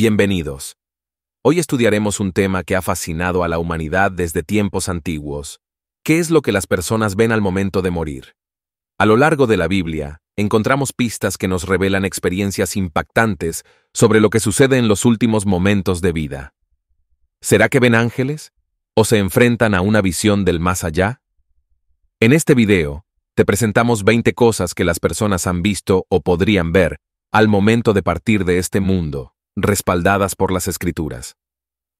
Bienvenidos. Hoy estudiaremos un tema que ha fascinado a la humanidad desde tiempos antiguos. ¿Qué es lo que las personas ven al momento de morir? A lo largo de la Biblia, encontramos pistas que nos revelan experiencias impactantes sobre lo que sucede en los últimos momentos de vida. ¿Será que ven ángeles? ¿O se enfrentan a una visión del más allá? En este video, te presentamos 20 cosas que las personas han visto o podrían ver al momento de partir de este mundo respaldadas por las Escrituras.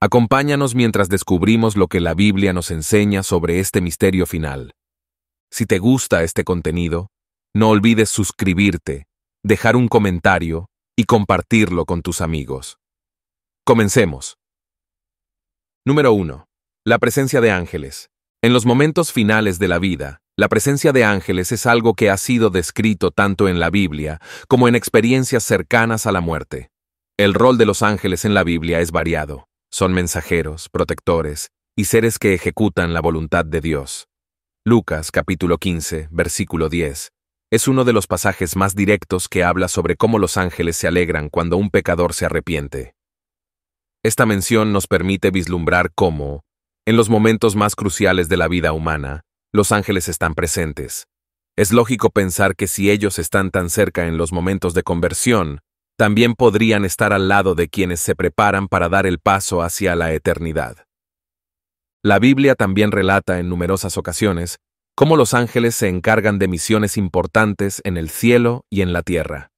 Acompáñanos mientras descubrimos lo que la Biblia nos enseña sobre este misterio final. Si te gusta este contenido, no olvides suscribirte, dejar un comentario y compartirlo con tus amigos. Comencemos. Número 1. La presencia de ángeles. En los momentos finales de la vida, la presencia de ángeles es algo que ha sido descrito tanto en la Biblia como en experiencias cercanas a la muerte. El rol de los ángeles en la Biblia es variado. Son mensajeros, protectores y seres que ejecutan la voluntad de Dios. Lucas capítulo 15, versículo 10. Es uno de los pasajes más directos que habla sobre cómo los ángeles se alegran cuando un pecador se arrepiente. Esta mención nos permite vislumbrar cómo, en los momentos más cruciales de la vida humana, los ángeles están presentes. Es lógico pensar que si ellos están tan cerca en los momentos de conversión, también podrían estar al lado de quienes se preparan para dar el paso hacia la eternidad. La Biblia también relata en numerosas ocasiones cómo los ángeles se encargan de misiones importantes en el cielo y en la tierra.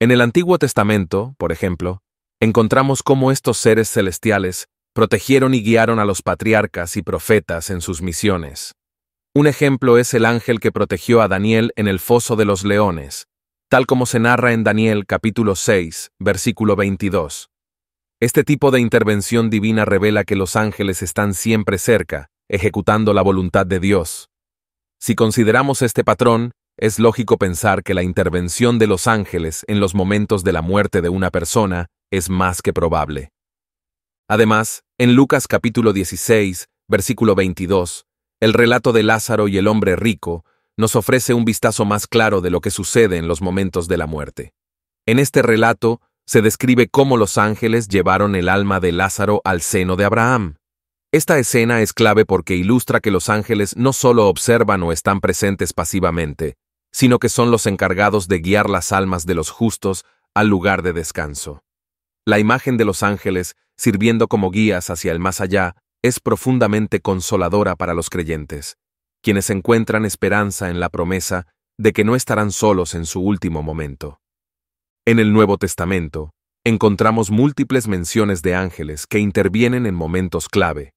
En el Antiguo Testamento, por ejemplo, encontramos cómo estos seres celestiales protegieron y guiaron a los patriarcas y profetas en sus misiones. Un ejemplo es el ángel que protegió a Daniel en el foso de los leones, tal como se narra en Daniel capítulo 6, versículo 22. Este tipo de intervención divina revela que los ángeles están siempre cerca, ejecutando la voluntad de Dios. Si consideramos este patrón, es lógico pensar que la intervención de los ángeles en los momentos de la muerte de una persona es más que probable. Además, en Lucas capítulo 16, versículo 22, el relato de Lázaro y el hombre rico nos ofrece un vistazo más claro de lo que sucede en los momentos de la muerte. En este relato se describe cómo los ángeles llevaron el alma de Lázaro al seno de Abraham. Esta escena es clave porque ilustra que los ángeles no solo observan o están presentes pasivamente, sino que son los encargados de guiar las almas de los justos al lugar de descanso. La imagen de los ángeles, sirviendo como guías hacia el más allá, es profundamente consoladora para los creyentes quienes encuentran esperanza en la promesa de que no estarán solos en su último momento. En el Nuevo Testamento, encontramos múltiples menciones de ángeles que intervienen en momentos clave,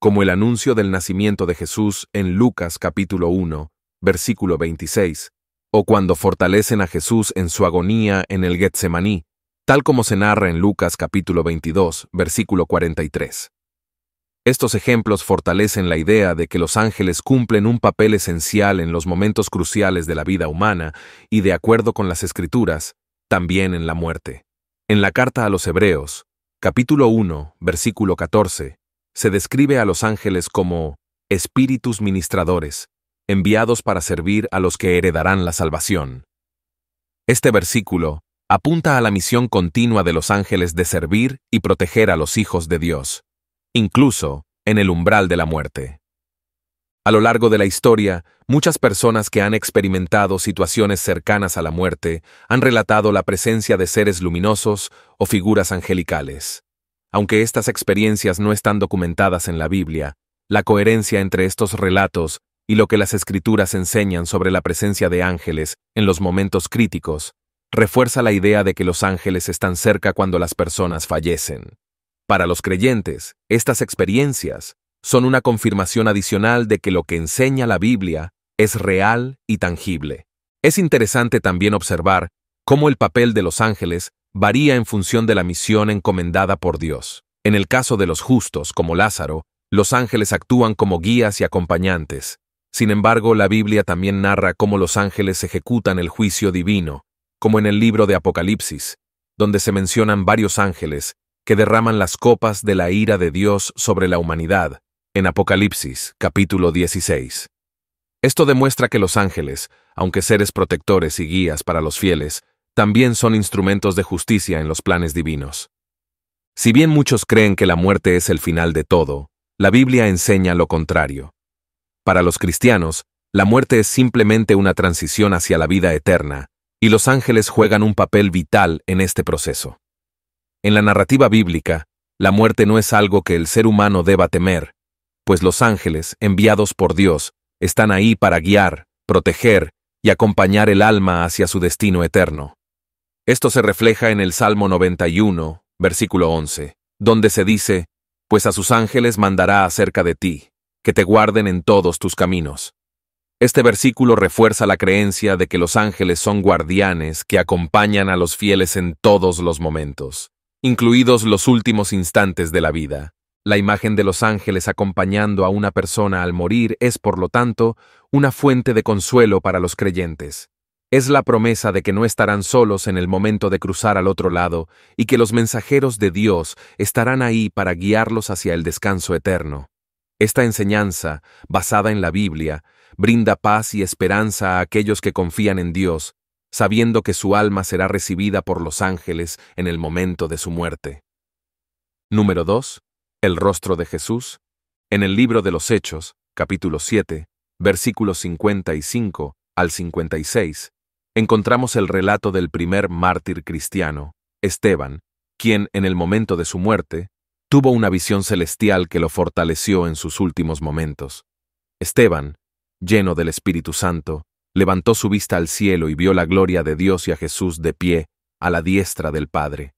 como el anuncio del nacimiento de Jesús en Lucas capítulo 1, versículo 26, o cuando fortalecen a Jesús en su agonía en el Getsemaní, tal como se narra en Lucas capítulo 22, versículo 43. Estos ejemplos fortalecen la idea de que los ángeles cumplen un papel esencial en los momentos cruciales de la vida humana y, de acuerdo con las escrituras, también en la muerte. En la carta a los Hebreos, capítulo 1, versículo 14, se describe a los ángeles como espíritus ministradores, enviados para servir a los que heredarán la salvación. Este versículo apunta a la misión continua de los ángeles de servir y proteger a los hijos de Dios incluso en el umbral de la muerte. A lo largo de la historia, muchas personas que han experimentado situaciones cercanas a la muerte han relatado la presencia de seres luminosos o figuras angelicales. Aunque estas experiencias no están documentadas en la Biblia, la coherencia entre estos relatos y lo que las escrituras enseñan sobre la presencia de ángeles en los momentos críticos refuerza la idea de que los ángeles están cerca cuando las personas fallecen. Para los creyentes, estas experiencias son una confirmación adicional de que lo que enseña la Biblia es real y tangible. Es interesante también observar cómo el papel de los ángeles varía en función de la misión encomendada por Dios. En el caso de los justos, como Lázaro, los ángeles actúan como guías y acompañantes. Sin embargo, la Biblia también narra cómo los ángeles ejecutan el juicio divino, como en el libro de Apocalipsis, donde se mencionan varios ángeles que derraman las copas de la ira de Dios sobre la humanidad, en Apocalipsis capítulo 16. Esto demuestra que los ángeles, aunque seres protectores y guías para los fieles, también son instrumentos de justicia en los planes divinos. Si bien muchos creen que la muerte es el final de todo, la Biblia enseña lo contrario. Para los cristianos, la muerte es simplemente una transición hacia la vida eterna, y los ángeles juegan un papel vital en este proceso. En la narrativa bíblica, la muerte no es algo que el ser humano deba temer, pues los ángeles, enviados por Dios, están ahí para guiar, proteger y acompañar el alma hacia su destino eterno. Esto se refleja en el Salmo 91, versículo 11, donde se dice, Pues a sus ángeles mandará acerca de ti, que te guarden en todos tus caminos. Este versículo refuerza la creencia de que los ángeles son guardianes que acompañan a los fieles en todos los momentos incluidos los últimos instantes de la vida. La imagen de los ángeles acompañando a una persona al morir es, por lo tanto, una fuente de consuelo para los creyentes. Es la promesa de que no estarán solos en el momento de cruzar al otro lado y que los mensajeros de Dios estarán ahí para guiarlos hacia el descanso eterno. Esta enseñanza, basada en la Biblia, brinda paz y esperanza a aquellos que confían en Dios sabiendo que su alma será recibida por los ángeles en el momento de su muerte. Número 2. El rostro de Jesús. En el libro de los Hechos, capítulo 7, versículos 55 al 56, encontramos el relato del primer mártir cristiano, Esteban, quien en el momento de su muerte, tuvo una visión celestial que lo fortaleció en sus últimos momentos. Esteban, lleno del Espíritu Santo, levantó su vista al cielo y vio la gloria de Dios y a Jesús de pie, a la diestra del Padre.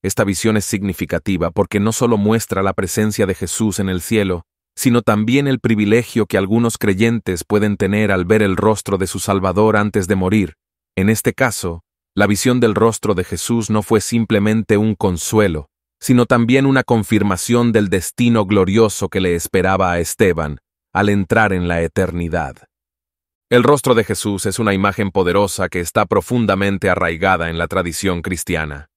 Esta visión es significativa porque no solo muestra la presencia de Jesús en el cielo, sino también el privilegio que algunos creyentes pueden tener al ver el rostro de su Salvador antes de morir. En este caso, la visión del rostro de Jesús no fue simplemente un consuelo, sino también una confirmación del destino glorioso que le esperaba a Esteban al entrar en la eternidad. El rostro de Jesús es una imagen poderosa que está profundamente arraigada en la tradición cristiana.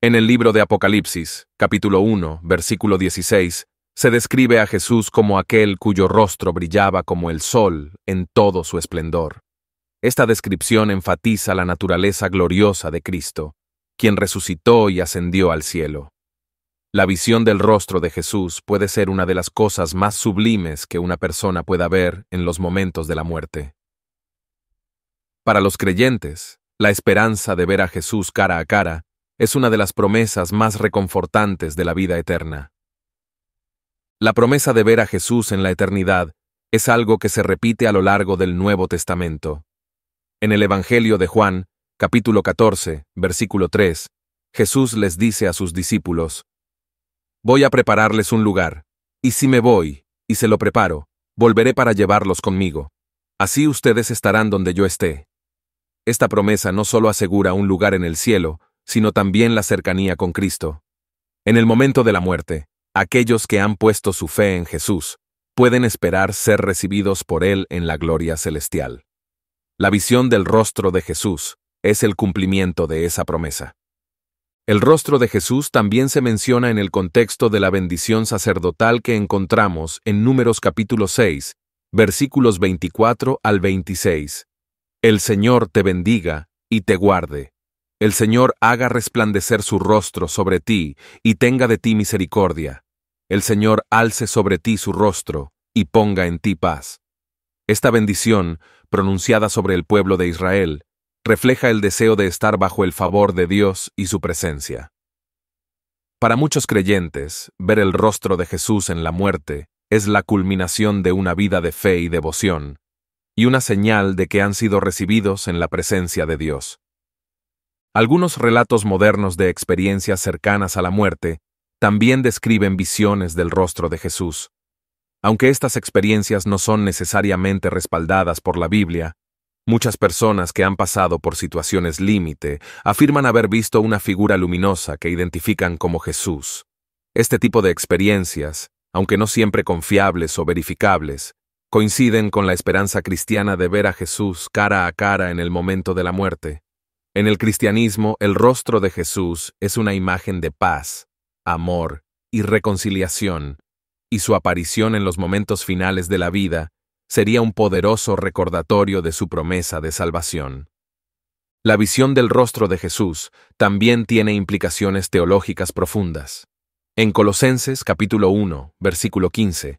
En el libro de Apocalipsis, capítulo 1, versículo 16, se describe a Jesús como aquel cuyo rostro brillaba como el sol en todo su esplendor. Esta descripción enfatiza la naturaleza gloriosa de Cristo, quien resucitó y ascendió al cielo. La visión del rostro de Jesús puede ser una de las cosas más sublimes que una persona pueda ver en los momentos de la muerte. Para los creyentes, la esperanza de ver a Jesús cara a cara es una de las promesas más reconfortantes de la vida eterna. La promesa de ver a Jesús en la eternidad es algo que se repite a lo largo del Nuevo Testamento. En el Evangelio de Juan, capítulo 14, versículo 3, Jesús les dice a sus discípulos, Voy a prepararles un lugar, y si me voy, y se lo preparo, volveré para llevarlos conmigo. Así ustedes estarán donde yo esté. Esta promesa no solo asegura un lugar en el cielo, sino también la cercanía con Cristo. En el momento de la muerte, aquellos que han puesto su fe en Jesús pueden esperar ser recibidos por Él en la gloria celestial. La visión del rostro de Jesús es el cumplimiento de esa promesa. El rostro de Jesús también se menciona en el contexto de la bendición sacerdotal que encontramos en Números capítulo 6, versículos 24 al 26. El Señor te bendiga y te guarde. El Señor haga resplandecer su rostro sobre ti y tenga de ti misericordia. El Señor alce sobre ti su rostro y ponga en ti paz. Esta bendición, pronunciada sobre el pueblo de Israel, refleja el deseo de estar bajo el favor de Dios y su presencia. Para muchos creyentes, ver el rostro de Jesús en la muerte es la culminación de una vida de fe y devoción, y una señal de que han sido recibidos en la presencia de Dios. Algunos relatos modernos de experiencias cercanas a la muerte también describen visiones del rostro de Jesús. Aunque estas experiencias no son necesariamente respaldadas por la Biblia, Muchas personas que han pasado por situaciones límite afirman haber visto una figura luminosa que identifican como Jesús. Este tipo de experiencias, aunque no siempre confiables o verificables, coinciden con la esperanza cristiana de ver a Jesús cara a cara en el momento de la muerte. En el cristianismo, el rostro de Jesús es una imagen de paz, amor y reconciliación, y su aparición en los momentos finales de la vida sería un poderoso recordatorio de su promesa de salvación. La visión del rostro de Jesús también tiene implicaciones teológicas profundas. En Colosenses capítulo 1, versículo 15,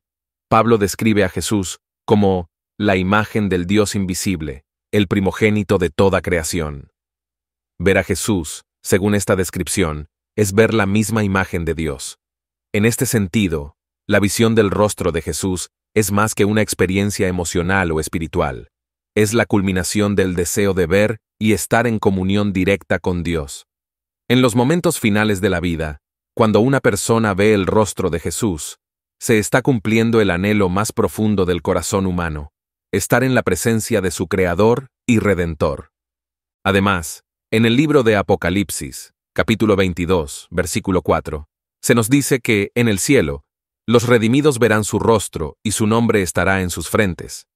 Pablo describe a Jesús como la imagen del Dios invisible, el primogénito de toda creación. Ver a Jesús, según esta descripción, es ver la misma imagen de Dios. En este sentido, la visión del rostro de Jesús es más que una experiencia emocional o espiritual. Es la culminación del deseo de ver y estar en comunión directa con Dios. En los momentos finales de la vida, cuando una persona ve el rostro de Jesús, se está cumpliendo el anhelo más profundo del corazón humano, estar en la presencia de su Creador y Redentor. Además, en el libro de Apocalipsis, capítulo 22, versículo 4, se nos dice que, en el cielo, los redimidos verán su rostro y su nombre estará en sus frentes.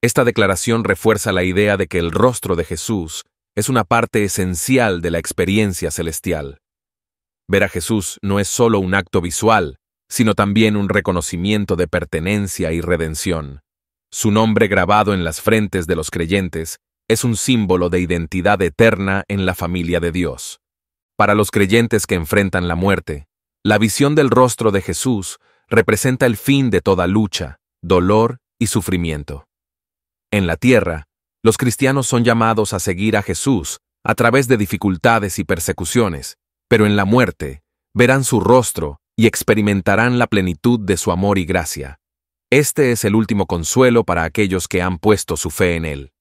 Esta declaración refuerza la idea de que el rostro de Jesús es una parte esencial de la experiencia celestial. Ver a Jesús no es solo un acto visual, sino también un reconocimiento de pertenencia y redención. Su nombre grabado en las frentes de los creyentes es un símbolo de identidad eterna en la familia de Dios. Para los creyentes que enfrentan la muerte, la visión del rostro de Jesús representa el fin de toda lucha, dolor y sufrimiento. En la tierra, los cristianos son llamados a seguir a Jesús a través de dificultades y persecuciones, pero en la muerte verán su rostro y experimentarán la plenitud de su amor y gracia. Este es el último consuelo para aquellos que han puesto su fe en Él.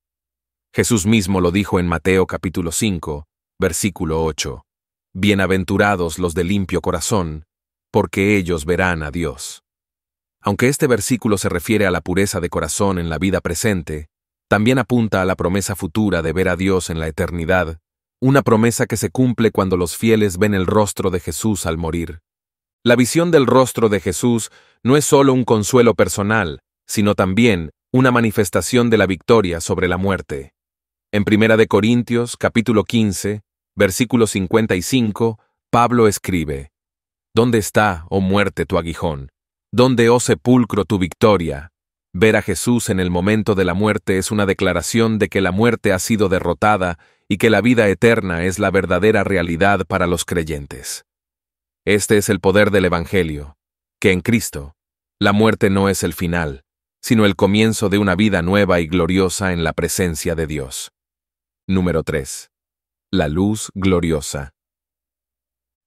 Jesús mismo lo dijo en Mateo capítulo 5, versículo 8. Bienaventurados los de limpio corazón, porque ellos verán a Dios. Aunque este versículo se refiere a la pureza de corazón en la vida presente, también apunta a la promesa futura de ver a Dios en la eternidad, una promesa que se cumple cuando los fieles ven el rostro de Jesús al morir. La visión del rostro de Jesús no es solo un consuelo personal, sino también una manifestación de la victoria sobre la muerte. En 1 de Corintios, capítulo 15, versículo 55, Pablo escribe: ¿Dónde está, oh muerte, tu aguijón? ¿Dónde, oh sepulcro, tu victoria? Ver a Jesús en el momento de la muerte es una declaración de que la muerte ha sido derrotada y que la vida eterna es la verdadera realidad para los creyentes. Este es el poder del Evangelio, que en Cristo, la muerte no es el final, sino el comienzo de una vida nueva y gloriosa en la presencia de Dios. Número 3. La luz gloriosa.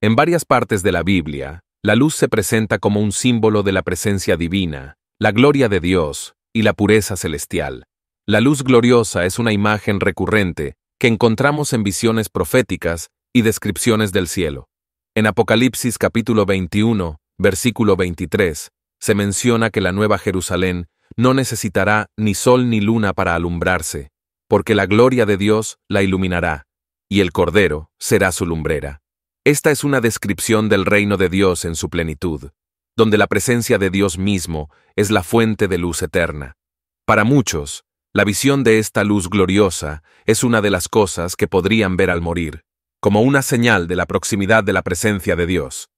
En varias partes de la Biblia, la luz se presenta como un símbolo de la presencia divina, la gloria de Dios y la pureza celestial. La luz gloriosa es una imagen recurrente que encontramos en visiones proféticas y descripciones del cielo. En Apocalipsis capítulo 21, versículo 23, se menciona que la nueva Jerusalén no necesitará ni sol ni luna para alumbrarse, porque la gloria de Dios la iluminará, y el Cordero será su lumbrera. Esta es una descripción del reino de Dios en su plenitud, donde la presencia de Dios mismo es la fuente de luz eterna. Para muchos, la visión de esta luz gloriosa es una de las cosas que podrían ver al morir, como una señal de la proximidad de la presencia de Dios.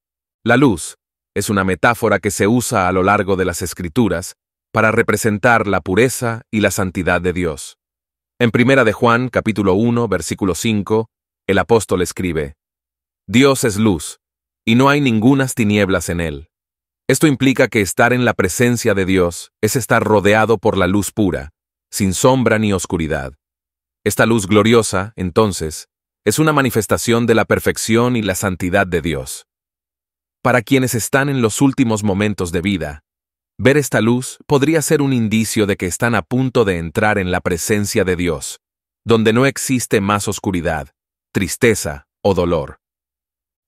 La luz es una metáfora que se usa a lo largo de las escrituras para representar la pureza y la santidad de Dios. En Primera de Juan, capítulo 1, versículo 5, el apóstol escribe: Dios es luz, y no hay ningunas tinieblas en él. Esto implica que estar en la presencia de Dios es estar rodeado por la luz pura, sin sombra ni oscuridad. Esta luz gloriosa, entonces, es una manifestación de la perfección y la santidad de Dios. Para quienes están en los últimos momentos de vida, ver esta luz podría ser un indicio de que están a punto de entrar en la presencia de Dios, donde no existe más oscuridad, tristeza o dolor.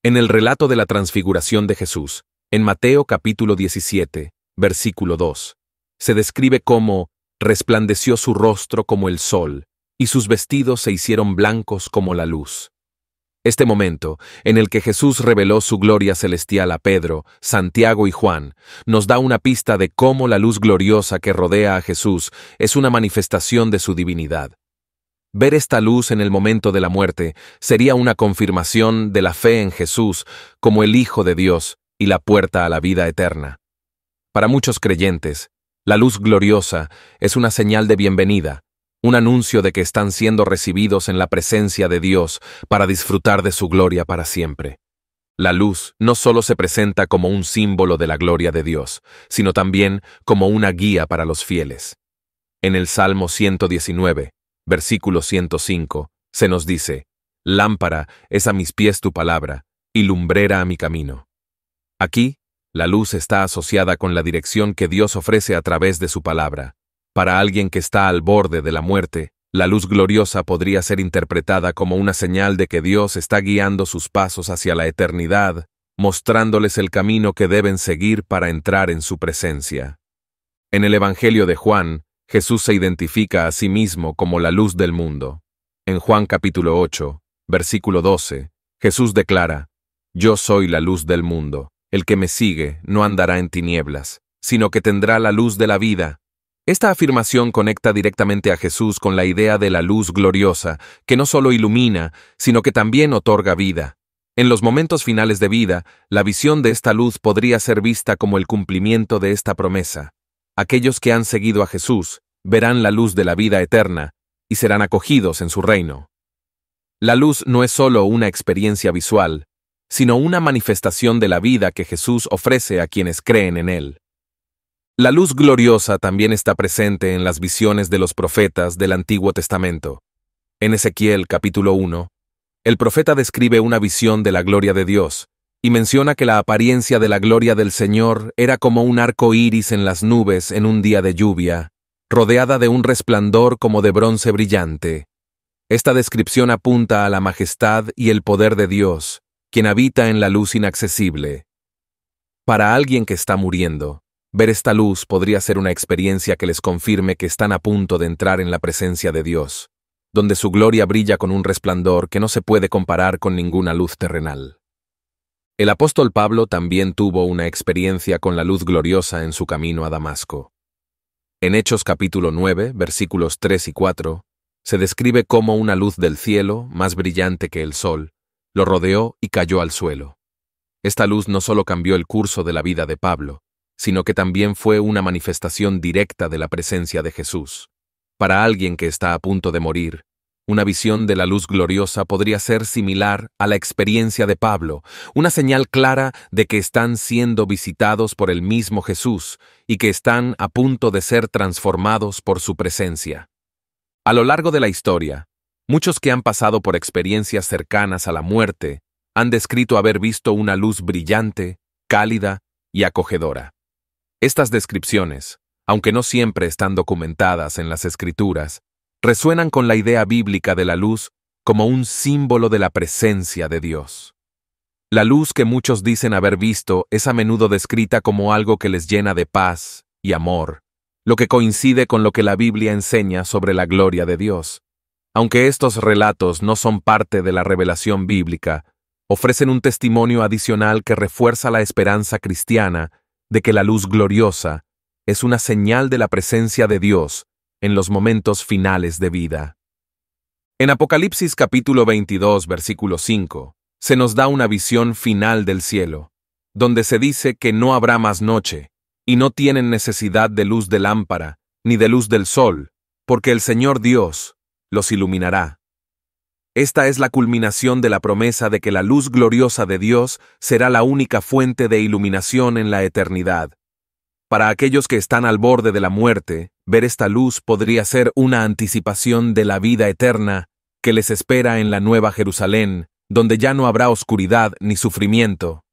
En el relato de la transfiguración de Jesús, en Mateo capítulo 17, versículo 2, se describe cómo resplandeció su rostro como el sol, y sus vestidos se hicieron blancos como la luz. Este momento, en el que Jesús reveló su gloria celestial a Pedro, Santiago y Juan, nos da una pista de cómo la luz gloriosa que rodea a Jesús es una manifestación de su divinidad. Ver esta luz en el momento de la muerte sería una confirmación de la fe en Jesús como el Hijo de Dios y la puerta a la vida eterna. Para muchos creyentes, la luz gloriosa es una señal de bienvenida, un anuncio de que están siendo recibidos en la presencia de Dios para disfrutar de su gloria para siempre. La luz no solo se presenta como un símbolo de la gloria de Dios, sino también como una guía para los fieles. En el Salmo 119, versículo 105, se nos dice, Lámpara es a mis pies tu palabra, y lumbrera a mi camino. Aquí, la luz está asociada con la dirección que Dios ofrece a través de su palabra. Para alguien que está al borde de la muerte, la luz gloriosa podría ser interpretada como una señal de que Dios está guiando sus pasos hacia la eternidad, mostrándoles el camino que deben seguir para entrar en su presencia. En el Evangelio de Juan, Jesús se identifica a sí mismo como la luz del mundo. En Juan capítulo 8, versículo 12, Jesús declara, Yo soy la luz del mundo, el que me sigue no andará en tinieblas, sino que tendrá la luz de la vida. Esta afirmación conecta directamente a Jesús con la idea de la luz gloriosa, que no solo ilumina, sino que también otorga vida. En los momentos finales de vida, la visión de esta luz podría ser vista como el cumplimiento de esta promesa aquellos que han seguido a Jesús verán la luz de la vida eterna y serán acogidos en su reino. La luz no es solo una experiencia visual, sino una manifestación de la vida que Jesús ofrece a quienes creen en Él. La luz gloriosa también está presente en las visiones de los profetas del Antiguo Testamento. En Ezequiel capítulo 1, el profeta describe una visión de la gloria de Dios, y menciona que la apariencia de la gloria del Señor era como un arco iris en las nubes en un día de lluvia, rodeada de un resplandor como de bronce brillante. Esta descripción apunta a la majestad y el poder de Dios, quien habita en la luz inaccesible. Para alguien que está muriendo, ver esta luz podría ser una experiencia que les confirme que están a punto de entrar en la presencia de Dios, donde su gloria brilla con un resplandor que no se puede comparar con ninguna luz terrenal. El apóstol Pablo también tuvo una experiencia con la luz gloriosa en su camino a Damasco. En Hechos capítulo 9, versículos 3 y 4, se describe cómo una luz del cielo, más brillante que el sol, lo rodeó y cayó al suelo. Esta luz no solo cambió el curso de la vida de Pablo, sino que también fue una manifestación directa de la presencia de Jesús. Para alguien que está a punto de morir, una visión de la luz gloriosa podría ser similar a la experiencia de Pablo, una señal clara de que están siendo visitados por el mismo Jesús y que están a punto de ser transformados por su presencia. A lo largo de la historia, muchos que han pasado por experiencias cercanas a la muerte han descrito haber visto una luz brillante, cálida y acogedora. Estas descripciones, aunque no siempre están documentadas en las escrituras, resuenan con la idea bíblica de la luz como un símbolo de la presencia de Dios. La luz que muchos dicen haber visto es a menudo descrita como algo que les llena de paz y amor, lo que coincide con lo que la Biblia enseña sobre la gloria de Dios. Aunque estos relatos no son parte de la revelación bíblica, ofrecen un testimonio adicional que refuerza la esperanza cristiana de que la luz gloriosa es una señal de la presencia de Dios en los momentos finales de vida. En Apocalipsis capítulo 22, versículo 5, se nos da una visión final del cielo, donde se dice que no habrá más noche, y no tienen necesidad de luz de lámpara, ni de luz del sol, porque el Señor Dios los iluminará. Esta es la culminación de la promesa de que la luz gloriosa de Dios será la única fuente de iluminación en la eternidad. Para aquellos que están al borde de la muerte, Ver esta luz podría ser una anticipación de la vida eterna que les espera en la Nueva Jerusalén, donde ya no habrá oscuridad ni sufrimiento.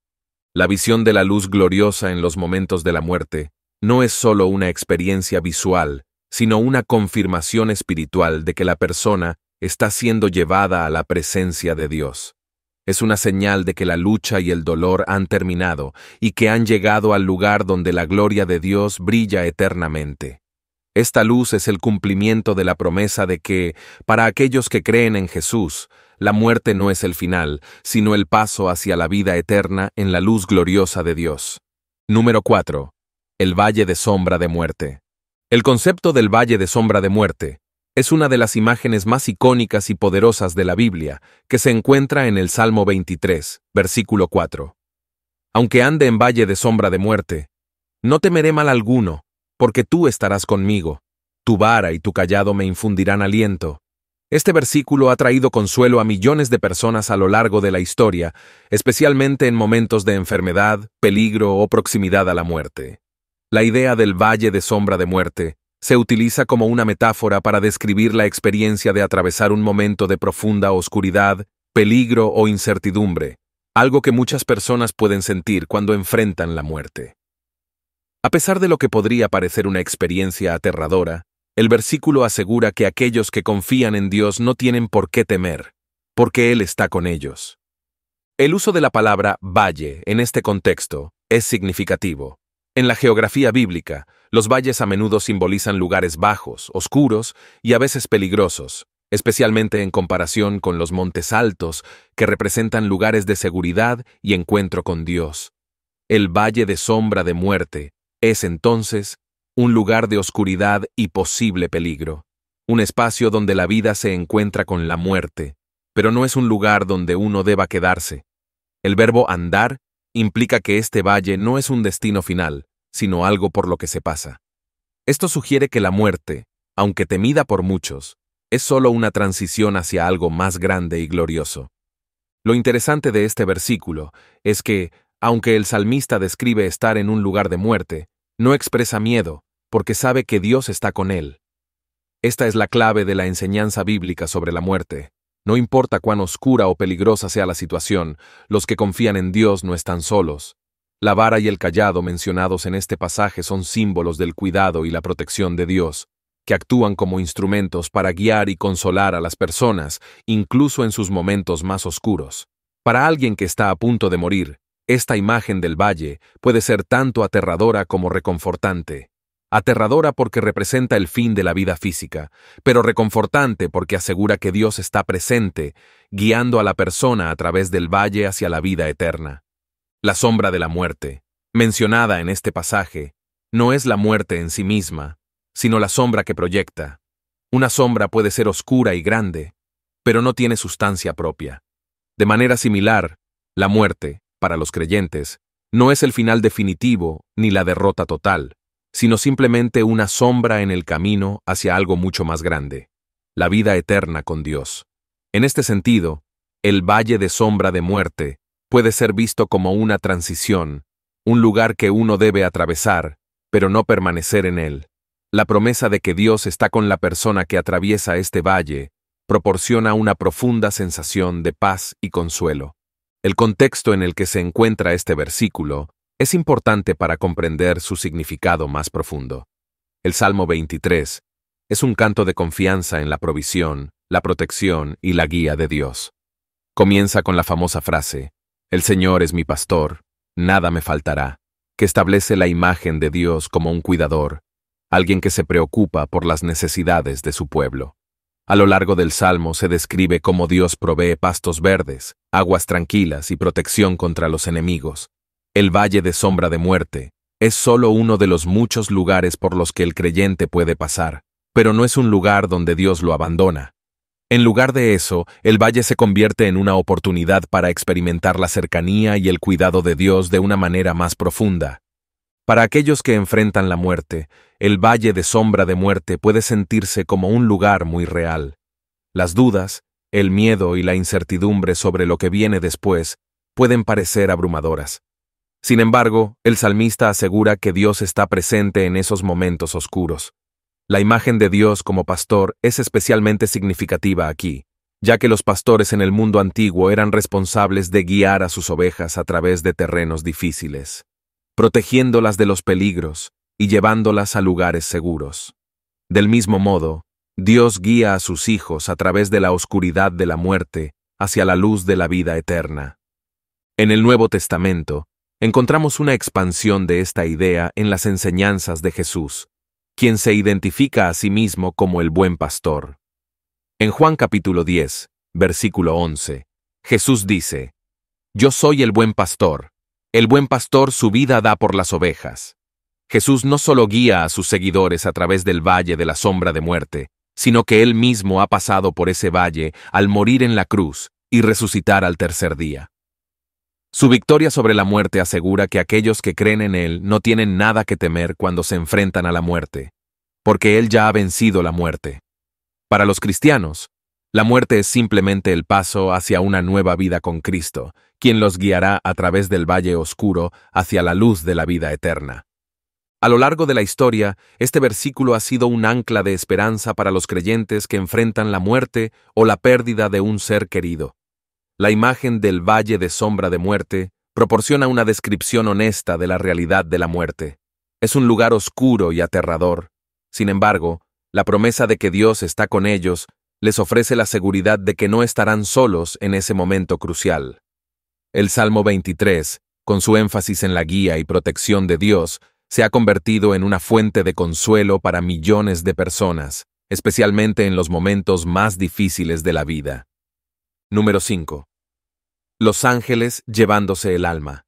La visión de la luz gloriosa en los momentos de la muerte no es sólo una experiencia visual, sino una confirmación espiritual de que la persona está siendo llevada a la presencia de Dios. Es una señal de que la lucha y el dolor han terminado y que han llegado al lugar donde la gloria de Dios brilla eternamente. Esta luz es el cumplimiento de la promesa de que, para aquellos que creen en Jesús, la muerte no es el final, sino el paso hacia la vida eterna en la luz gloriosa de Dios. Número 4. El Valle de Sombra de Muerte. El concepto del Valle de Sombra de Muerte es una de las imágenes más icónicas y poderosas de la Biblia, que se encuentra en el Salmo 23, versículo 4. Aunque ande en valle de sombra de muerte, no temeré mal alguno, porque tú estarás conmigo, tu vara y tu callado me infundirán aliento. Este versículo ha traído consuelo a millones de personas a lo largo de la historia, especialmente en momentos de enfermedad, peligro o proximidad a la muerte. La idea del valle de sombra de muerte se utiliza como una metáfora para describir la experiencia de atravesar un momento de profunda oscuridad, peligro o incertidumbre, algo que muchas personas pueden sentir cuando enfrentan la muerte. A pesar de lo que podría parecer una experiencia aterradora, el versículo asegura que aquellos que confían en Dios no tienen por qué temer, porque Él está con ellos. El uso de la palabra valle en este contexto es significativo. En la geografía bíblica, los valles a menudo simbolizan lugares bajos, oscuros y a veces peligrosos, especialmente en comparación con los montes altos, que representan lugares de seguridad y encuentro con Dios. El valle de sombra de muerte es entonces un lugar de oscuridad y posible peligro, un espacio donde la vida se encuentra con la muerte, pero no es un lugar donde uno deba quedarse. El verbo andar implica que este valle no es un destino final, sino algo por lo que se pasa. Esto sugiere que la muerte, aunque temida por muchos, es solo una transición hacia algo más grande y glorioso. Lo interesante de este versículo es que, aunque el salmista describe estar en un lugar de muerte, no expresa miedo, porque sabe que Dios está con él. Esta es la clave de la enseñanza bíblica sobre la muerte. No importa cuán oscura o peligrosa sea la situación, los que confían en Dios no están solos. La vara y el callado mencionados en este pasaje son símbolos del cuidado y la protección de Dios, que actúan como instrumentos para guiar y consolar a las personas, incluso en sus momentos más oscuros. Para alguien que está a punto de morir, esta imagen del valle puede ser tanto aterradora como reconfortante. Aterradora porque representa el fin de la vida física, pero reconfortante porque asegura que Dios está presente, guiando a la persona a través del valle hacia la vida eterna. La sombra de la muerte, mencionada en este pasaje, no es la muerte en sí misma, sino la sombra que proyecta. Una sombra puede ser oscura y grande, pero no tiene sustancia propia. De manera similar, la muerte, para los creyentes, no es el final definitivo ni la derrota total, sino simplemente una sombra en el camino hacia algo mucho más grande, la vida eterna con Dios. En este sentido, el valle de sombra de muerte puede ser visto como una transición, un lugar que uno debe atravesar, pero no permanecer en él. La promesa de que Dios está con la persona que atraviesa este valle proporciona una profunda sensación de paz y consuelo. El contexto en el que se encuentra este versículo es importante para comprender su significado más profundo. El Salmo 23 es un canto de confianza en la provisión, la protección y la guía de Dios. Comienza con la famosa frase, El Señor es mi pastor, nada me faltará, que establece la imagen de Dios como un cuidador, alguien que se preocupa por las necesidades de su pueblo. A lo largo del Salmo se describe cómo Dios provee pastos verdes, aguas tranquilas y protección contra los enemigos. El valle de sombra de muerte es solo uno de los muchos lugares por los que el creyente puede pasar, pero no es un lugar donde Dios lo abandona. En lugar de eso, el valle se convierte en una oportunidad para experimentar la cercanía y el cuidado de Dios de una manera más profunda, para aquellos que enfrentan la muerte, el valle de sombra de muerte puede sentirse como un lugar muy real. Las dudas, el miedo y la incertidumbre sobre lo que viene después pueden parecer abrumadoras. Sin embargo, el salmista asegura que Dios está presente en esos momentos oscuros. La imagen de Dios como pastor es especialmente significativa aquí, ya que los pastores en el mundo antiguo eran responsables de guiar a sus ovejas a través de terrenos difíciles protegiéndolas de los peligros y llevándolas a lugares seguros. Del mismo modo, Dios guía a sus hijos a través de la oscuridad de la muerte hacia la luz de la vida eterna. En el Nuevo Testamento, encontramos una expansión de esta idea en las enseñanzas de Jesús, quien se identifica a sí mismo como el buen pastor. En Juan capítulo 10, versículo 11, Jesús dice, Yo soy el buen pastor, el buen pastor su vida da por las ovejas. Jesús no solo guía a sus seguidores a través del valle de la sombra de muerte, sino que él mismo ha pasado por ese valle al morir en la cruz y resucitar al tercer día. Su victoria sobre la muerte asegura que aquellos que creen en Él no tienen nada que temer cuando se enfrentan a la muerte, porque Él ya ha vencido la muerte. Para los cristianos, la muerte es simplemente el paso hacia una nueva vida con Cristo, quien los guiará a través del valle oscuro hacia la luz de la vida eterna. A lo largo de la historia, este versículo ha sido un ancla de esperanza para los creyentes que enfrentan la muerte o la pérdida de un ser querido. La imagen del valle de sombra de muerte proporciona una descripción honesta de la realidad de la muerte. Es un lugar oscuro y aterrador. Sin embargo, la promesa de que Dios está con ellos les ofrece la seguridad de que no estarán solos en ese momento crucial. El Salmo 23, con su énfasis en la guía y protección de Dios, se ha convertido en una fuente de consuelo para millones de personas, especialmente en los momentos más difíciles de la vida. Número 5. Los ángeles llevándose el alma.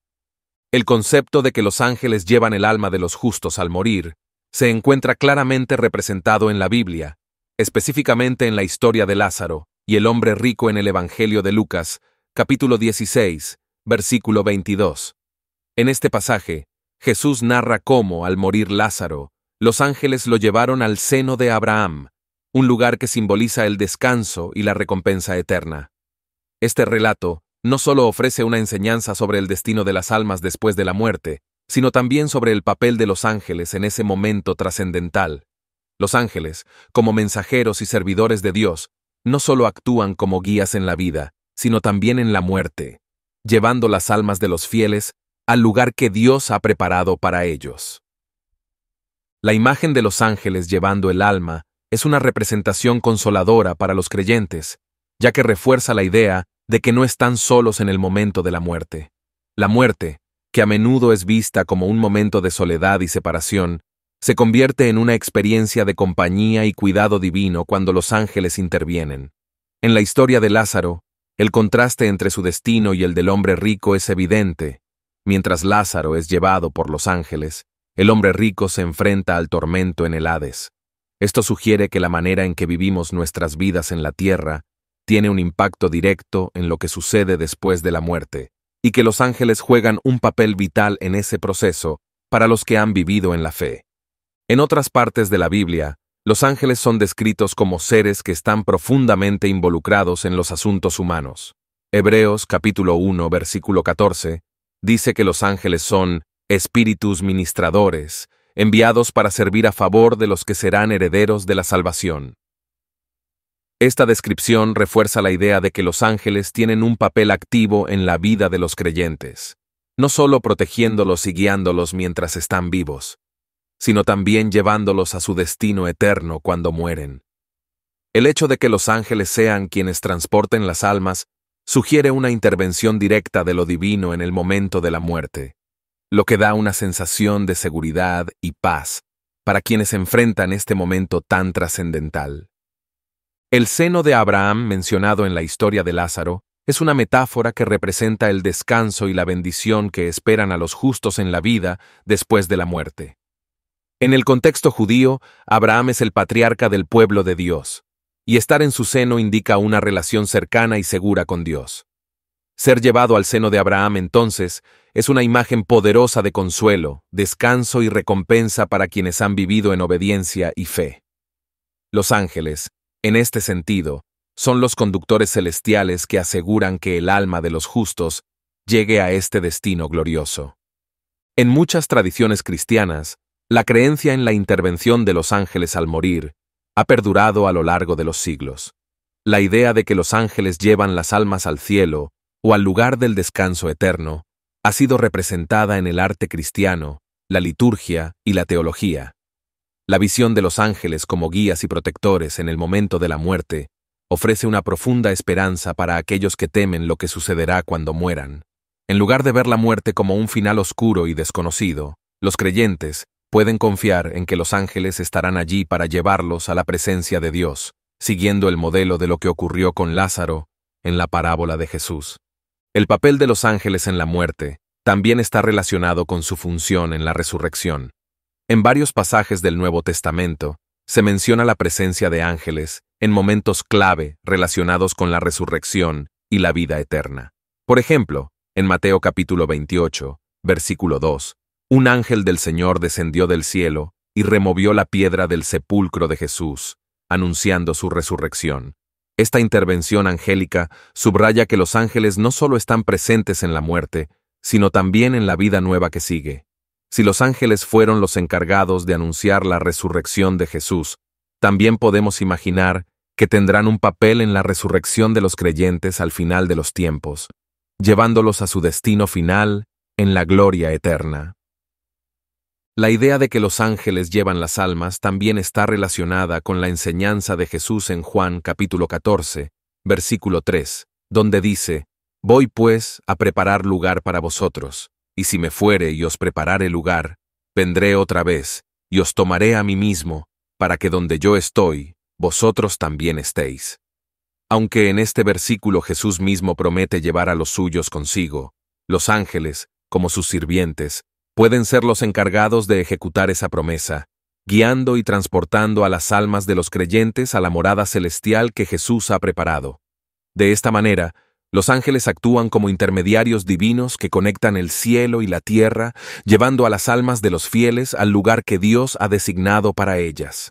El concepto de que los ángeles llevan el alma de los justos al morir se encuentra claramente representado en la Biblia, específicamente en la historia de Lázaro y el hombre rico en el Evangelio de Lucas, capítulo 16, versículo 22. En este pasaje, Jesús narra cómo, al morir Lázaro, los ángeles lo llevaron al seno de Abraham, un lugar que simboliza el descanso y la recompensa eterna. Este relato no solo ofrece una enseñanza sobre el destino de las almas después de la muerte, sino también sobre el papel de los ángeles en ese momento trascendental. Los ángeles, como mensajeros y servidores de Dios, no solo actúan como guías en la vida, sino también en la muerte, llevando las almas de los fieles al lugar que Dios ha preparado para ellos. La imagen de los ángeles llevando el alma es una representación consoladora para los creyentes, ya que refuerza la idea de que no están solos en el momento de la muerte. La muerte, que a menudo es vista como un momento de soledad y separación, se convierte en una experiencia de compañía y cuidado divino cuando los ángeles intervienen. En la historia de Lázaro, el contraste entre su destino y el del hombre rico es evidente. Mientras Lázaro es llevado por los ángeles, el hombre rico se enfrenta al tormento en el Hades. Esto sugiere que la manera en que vivimos nuestras vidas en la tierra tiene un impacto directo en lo que sucede después de la muerte, y que los ángeles juegan un papel vital en ese proceso para los que han vivido en la fe. En otras partes de la Biblia, los ángeles son descritos como seres que están profundamente involucrados en los asuntos humanos. Hebreos capítulo 1 versículo 14 dice que los ángeles son espíritus ministradores, enviados para servir a favor de los que serán herederos de la salvación. Esta descripción refuerza la idea de que los ángeles tienen un papel activo en la vida de los creyentes, no solo protegiéndolos y guiándolos mientras están vivos, sino también llevándolos a su destino eterno cuando mueren. El hecho de que los ángeles sean quienes transporten las almas sugiere una intervención directa de lo divino en el momento de la muerte, lo que da una sensación de seguridad y paz para quienes enfrentan este momento tan trascendental. El seno de Abraham mencionado en la historia de Lázaro es una metáfora que representa el descanso y la bendición que esperan a los justos en la vida después de la muerte. En el contexto judío, Abraham es el patriarca del pueblo de Dios, y estar en su seno indica una relación cercana y segura con Dios. Ser llevado al seno de Abraham entonces es una imagen poderosa de consuelo, descanso y recompensa para quienes han vivido en obediencia y fe. Los ángeles, en este sentido, son los conductores celestiales que aseguran que el alma de los justos llegue a este destino glorioso. En muchas tradiciones cristianas, la creencia en la intervención de los ángeles al morir ha perdurado a lo largo de los siglos. La idea de que los ángeles llevan las almas al cielo o al lugar del descanso eterno ha sido representada en el arte cristiano, la liturgia y la teología. La visión de los ángeles como guías y protectores en el momento de la muerte ofrece una profunda esperanza para aquellos que temen lo que sucederá cuando mueran. En lugar de ver la muerte como un final oscuro y desconocido, los creyentes pueden confiar en que los ángeles estarán allí para llevarlos a la presencia de Dios, siguiendo el modelo de lo que ocurrió con Lázaro en la parábola de Jesús. El papel de los ángeles en la muerte también está relacionado con su función en la resurrección. En varios pasajes del Nuevo Testamento, se menciona la presencia de ángeles en momentos clave relacionados con la resurrección y la vida eterna. Por ejemplo, en Mateo capítulo 28, versículo 2, un ángel del Señor descendió del cielo y removió la piedra del sepulcro de Jesús, anunciando su resurrección. Esta intervención angélica subraya que los ángeles no solo están presentes en la muerte, sino también en la vida nueva que sigue. Si los ángeles fueron los encargados de anunciar la resurrección de Jesús, también podemos imaginar que tendrán un papel en la resurrección de los creyentes al final de los tiempos, llevándolos a su destino final en la gloria eterna. La idea de que los ángeles llevan las almas también está relacionada con la enseñanza de Jesús en Juan capítulo 14, versículo 3, donde dice, Voy pues a preparar lugar para vosotros, y si me fuere y os preparare lugar, vendré otra vez, y os tomaré a mí mismo, para que donde yo estoy, vosotros también estéis. Aunque en este versículo Jesús mismo promete llevar a los suyos consigo, los ángeles, como sus sirvientes, pueden ser los encargados de ejecutar esa promesa, guiando y transportando a las almas de los creyentes a la morada celestial que Jesús ha preparado. De esta manera, los ángeles actúan como intermediarios divinos que conectan el cielo y la tierra, llevando a las almas de los fieles al lugar que Dios ha designado para ellas.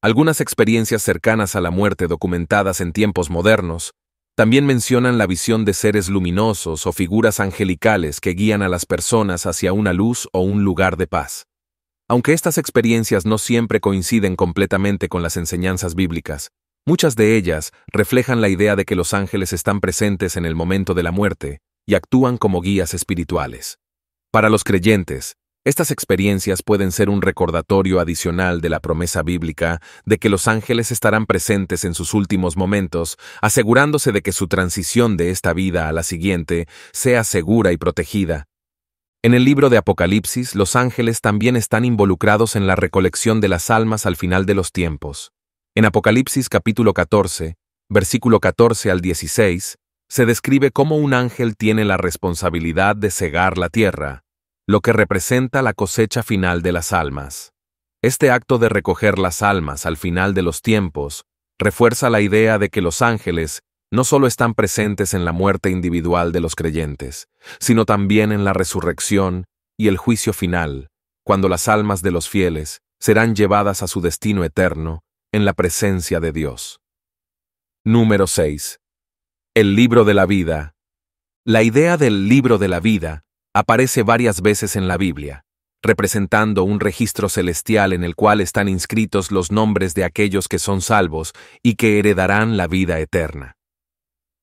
Algunas experiencias cercanas a la muerte documentadas en tiempos modernos también mencionan la visión de seres luminosos o figuras angelicales que guían a las personas hacia una luz o un lugar de paz. Aunque estas experiencias no siempre coinciden completamente con las enseñanzas bíblicas, muchas de ellas reflejan la idea de que los ángeles están presentes en el momento de la muerte y actúan como guías espirituales. Para los creyentes, estas experiencias pueden ser un recordatorio adicional de la promesa bíblica de que los ángeles estarán presentes en sus últimos momentos, asegurándose de que su transición de esta vida a la siguiente sea segura y protegida. En el libro de Apocalipsis, los ángeles también están involucrados en la recolección de las almas al final de los tiempos. En Apocalipsis capítulo 14, versículo 14 al 16, se describe cómo un ángel tiene la responsabilidad de cegar la tierra, lo que representa la cosecha final de las almas. Este acto de recoger las almas al final de los tiempos refuerza la idea de que los ángeles no solo están presentes en la muerte individual de los creyentes, sino también en la resurrección y el juicio final, cuando las almas de los fieles serán llevadas a su destino eterno en la presencia de Dios. Número 6. El libro de la vida. La idea del libro de la vida aparece varias veces en la Biblia, representando un registro celestial en el cual están inscritos los nombres de aquellos que son salvos y que heredarán la vida eterna.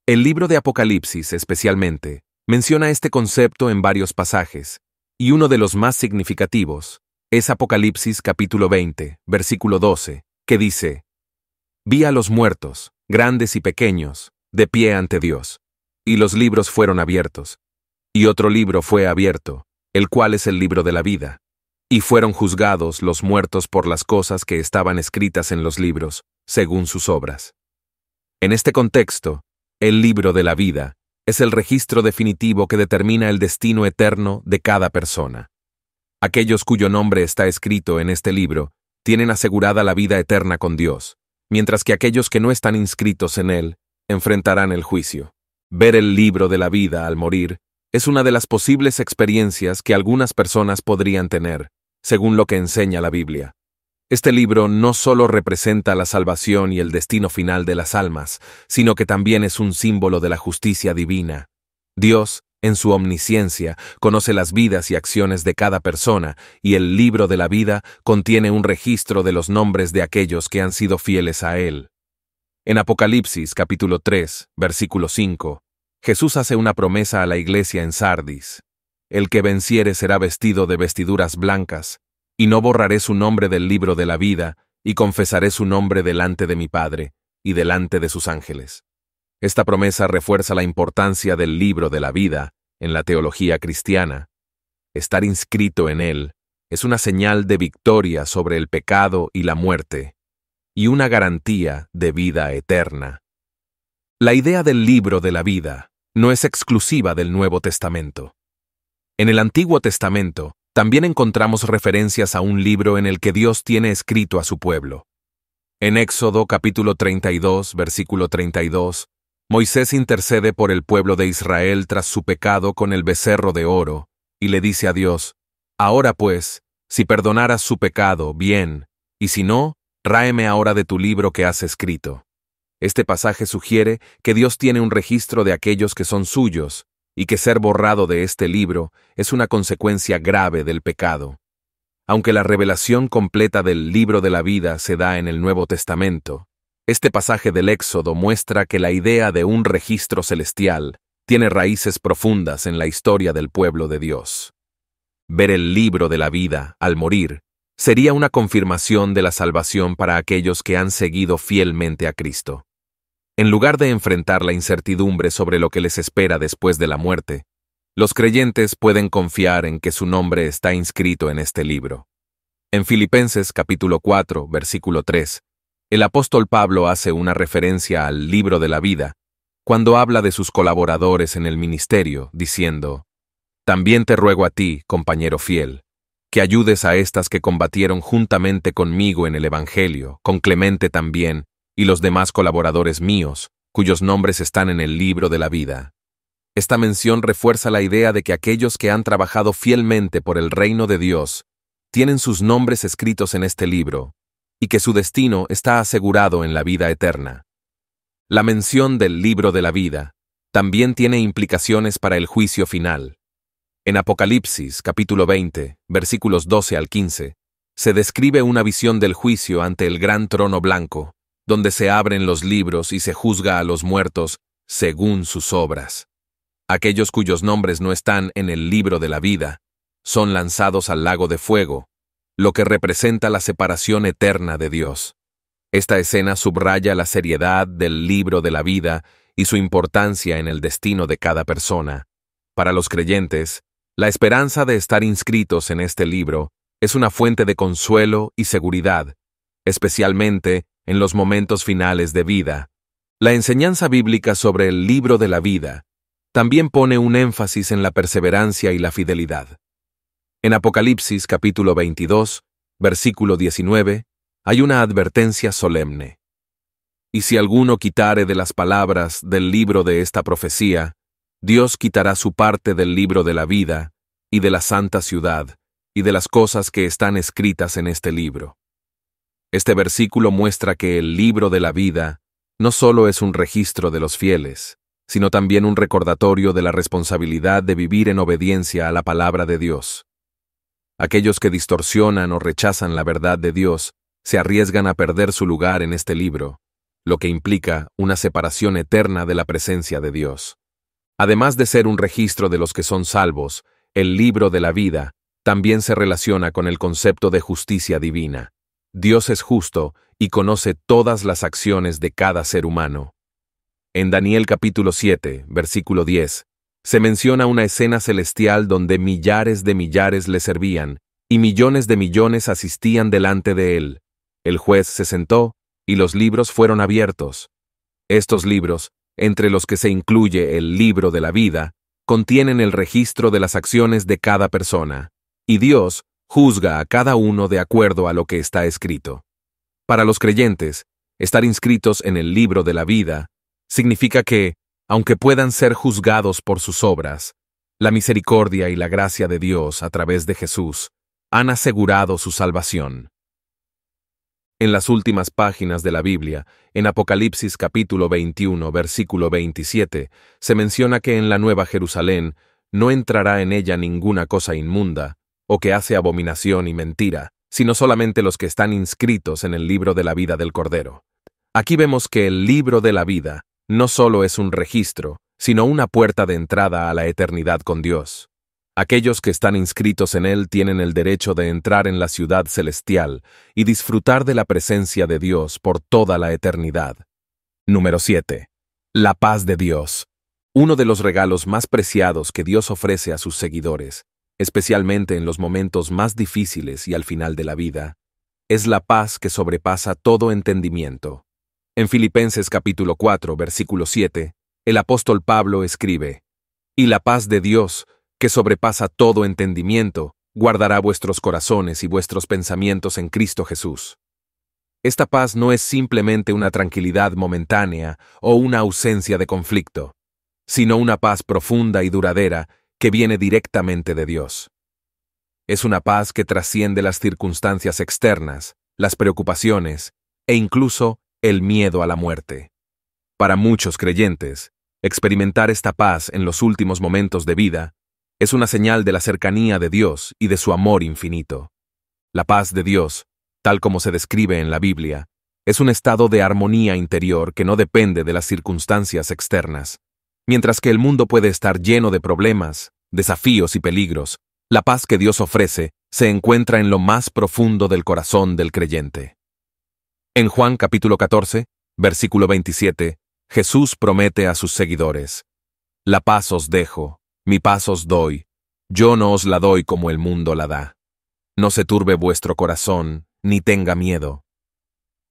El libro de Apocalipsis, especialmente, menciona este concepto en varios pasajes, y uno de los más significativos es Apocalipsis capítulo 20, versículo 12, que dice, Vi a los muertos, grandes y pequeños, de pie ante Dios, y los libros fueron abiertos, y otro libro fue abierto, el cual es el libro de la vida. Y fueron juzgados los muertos por las cosas que estaban escritas en los libros, según sus obras. En este contexto, el libro de la vida es el registro definitivo que determina el destino eterno de cada persona. Aquellos cuyo nombre está escrito en este libro tienen asegurada la vida eterna con Dios, mientras que aquellos que no están inscritos en él enfrentarán el juicio. Ver el libro de la vida al morir es una de las posibles experiencias que algunas personas podrían tener, según lo que enseña la Biblia. Este libro no solo representa la salvación y el destino final de las almas, sino que también es un símbolo de la justicia divina. Dios, en su omnisciencia, conoce las vidas y acciones de cada persona, y el libro de la vida contiene un registro de los nombres de aquellos que han sido fieles a Él. En Apocalipsis capítulo 3, versículo 5, Jesús hace una promesa a la iglesia en Sardis. El que venciere será vestido de vestiduras blancas, y no borraré su nombre del libro de la vida, y confesaré su nombre delante de mi Padre, y delante de sus ángeles. Esta promesa refuerza la importancia del libro de la vida en la teología cristiana. Estar inscrito en él es una señal de victoria sobre el pecado y la muerte, y una garantía de vida eterna. La idea del libro de la vida no es exclusiva del Nuevo Testamento. En el Antiguo Testamento, también encontramos referencias a un libro en el que Dios tiene escrito a su pueblo. En Éxodo capítulo 32, versículo 32, Moisés intercede por el pueblo de Israel tras su pecado con el becerro de oro, y le dice a Dios, Ahora pues, si perdonaras su pecado, bien, y si no, ráeme ahora de tu libro que has escrito. Este pasaje sugiere que Dios tiene un registro de aquellos que son suyos, y que ser borrado de este libro es una consecuencia grave del pecado. Aunque la revelación completa del libro de la vida se da en el Nuevo Testamento, este pasaje del Éxodo muestra que la idea de un registro celestial tiene raíces profundas en la historia del pueblo de Dios. Ver el libro de la vida al morir sería una confirmación de la salvación para aquellos que han seguido fielmente a Cristo. En lugar de enfrentar la incertidumbre sobre lo que les espera después de la muerte, los creyentes pueden confiar en que su nombre está inscrito en este libro. En Filipenses capítulo 4, versículo 3, el apóstol Pablo hace una referencia al libro de la vida cuando habla de sus colaboradores en el ministerio, diciendo, También te ruego a ti, compañero fiel, que ayudes a estas que combatieron juntamente conmigo en el Evangelio, con Clemente también, y los demás colaboradores míos, cuyos nombres están en el libro de la vida. Esta mención refuerza la idea de que aquellos que han trabajado fielmente por el reino de Dios tienen sus nombres escritos en este libro, y que su destino está asegurado en la vida eterna. La mención del libro de la vida también tiene implicaciones para el juicio final. En Apocalipsis capítulo 20, versículos 12 al 15, se describe una visión del juicio ante el gran trono blanco, donde se abren los libros y se juzga a los muertos según sus obras. Aquellos cuyos nombres no están en el libro de la vida son lanzados al lago de fuego, lo que representa la separación eterna de Dios. Esta escena subraya la seriedad del libro de la vida y su importancia en el destino de cada persona. Para los creyentes, la esperanza de estar inscritos en este libro es una fuente de consuelo y seguridad, especialmente en los momentos finales de vida. La enseñanza bíblica sobre el libro de la vida también pone un énfasis en la perseverancia y la fidelidad. En Apocalipsis capítulo 22, versículo 19, hay una advertencia solemne. Y si alguno quitare de las palabras del libro de esta profecía, Dios quitará su parte del libro de la vida, y de la santa ciudad, y de las cosas que están escritas en este libro. Este versículo muestra que el libro de la vida no solo es un registro de los fieles, sino también un recordatorio de la responsabilidad de vivir en obediencia a la palabra de Dios. Aquellos que distorsionan o rechazan la verdad de Dios se arriesgan a perder su lugar en este libro, lo que implica una separación eterna de la presencia de Dios. Además de ser un registro de los que son salvos, el libro de la vida también se relaciona con el concepto de justicia divina. Dios es justo y conoce todas las acciones de cada ser humano. En Daniel capítulo 7, versículo 10, se menciona una escena celestial donde millares de millares le servían y millones de millones asistían delante de él. El juez se sentó y los libros fueron abiertos. Estos libros, entre los que se incluye el libro de la vida, contienen el registro de las acciones de cada persona. Y Dios juzga a cada uno de acuerdo a lo que está escrito. Para los creyentes, estar inscritos en el libro de la vida significa que, aunque puedan ser juzgados por sus obras, la misericordia y la gracia de Dios a través de Jesús han asegurado su salvación. En las últimas páginas de la Biblia, en Apocalipsis capítulo 21, versículo 27, se menciona que en la Nueva Jerusalén no entrará en ella ninguna cosa inmunda, o que hace abominación y mentira, sino solamente los que están inscritos en el libro de la vida del Cordero. Aquí vemos que el libro de la vida no solo es un registro, sino una puerta de entrada a la eternidad con Dios. Aquellos que están inscritos en Él tienen el derecho de entrar en la ciudad celestial y disfrutar de la presencia de Dios por toda la eternidad. Número 7. La paz de Dios. Uno de los regalos más preciados que Dios ofrece a sus seguidores especialmente en los momentos más difíciles y al final de la vida, es la paz que sobrepasa todo entendimiento. En Filipenses capítulo 4, versículo 7, el apóstol Pablo escribe, Y la paz de Dios, que sobrepasa todo entendimiento, guardará vuestros corazones y vuestros pensamientos en Cristo Jesús. Esta paz no es simplemente una tranquilidad momentánea o una ausencia de conflicto, sino una paz profunda y duradera que viene directamente de Dios. Es una paz que trasciende las circunstancias externas, las preocupaciones e incluso el miedo a la muerte. Para muchos creyentes, experimentar esta paz en los últimos momentos de vida es una señal de la cercanía de Dios y de su amor infinito. La paz de Dios, tal como se describe en la Biblia, es un estado de armonía interior que no depende de las circunstancias externas. Mientras que el mundo puede estar lleno de problemas, desafíos y peligros, la paz que Dios ofrece se encuentra en lo más profundo del corazón del creyente. En Juan capítulo 14, versículo 27, Jesús promete a sus seguidores, La paz os dejo, mi paz os doy, yo no os la doy como el mundo la da. No se turbe vuestro corazón, ni tenga miedo.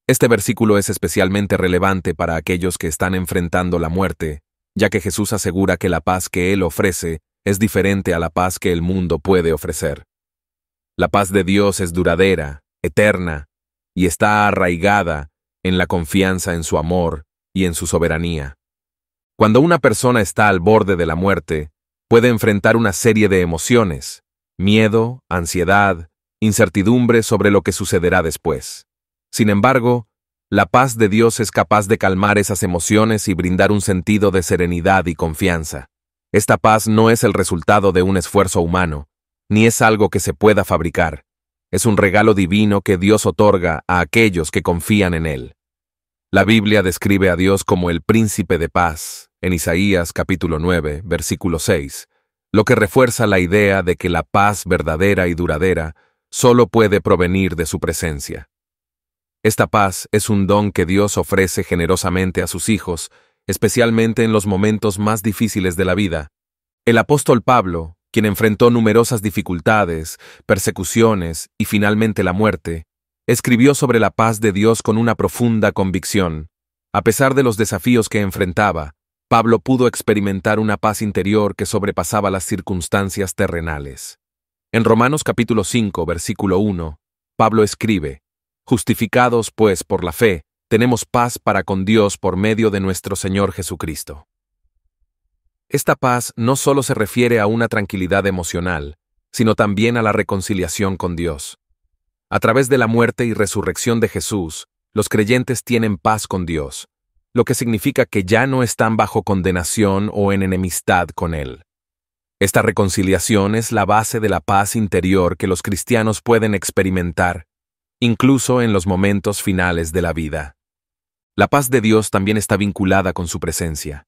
Este versículo es especialmente relevante para aquellos que están enfrentando la muerte, ya que Jesús asegura que la paz que Él ofrece es diferente a la paz que el mundo puede ofrecer. La paz de Dios es duradera, eterna, y está arraigada en la confianza en su amor y en su soberanía. Cuando una persona está al borde de la muerte, puede enfrentar una serie de emociones, miedo, ansiedad, incertidumbre sobre lo que sucederá después. Sin embargo, la paz de Dios es capaz de calmar esas emociones y brindar un sentido de serenidad y confianza. Esta paz no es el resultado de un esfuerzo humano, ni es algo que se pueda fabricar. Es un regalo divino que Dios otorga a aquellos que confían en Él. La Biblia describe a Dios como el príncipe de paz, en Isaías capítulo 9, versículo 6, lo que refuerza la idea de que la paz verdadera y duradera solo puede provenir de su presencia. Esta paz es un don que Dios ofrece generosamente a sus hijos, especialmente en los momentos más difíciles de la vida. El apóstol Pablo, quien enfrentó numerosas dificultades, persecuciones y finalmente la muerte, escribió sobre la paz de Dios con una profunda convicción. A pesar de los desafíos que enfrentaba, Pablo pudo experimentar una paz interior que sobrepasaba las circunstancias terrenales. En Romanos capítulo 5, versículo 1, Pablo escribe, Justificados, pues, por la fe, tenemos paz para con Dios por medio de nuestro Señor Jesucristo. Esta paz no solo se refiere a una tranquilidad emocional, sino también a la reconciliación con Dios. A través de la muerte y resurrección de Jesús, los creyentes tienen paz con Dios, lo que significa que ya no están bajo condenación o en enemistad con Él. Esta reconciliación es la base de la paz interior que los cristianos pueden experimentar incluso en los momentos finales de la vida. La paz de Dios también está vinculada con su presencia.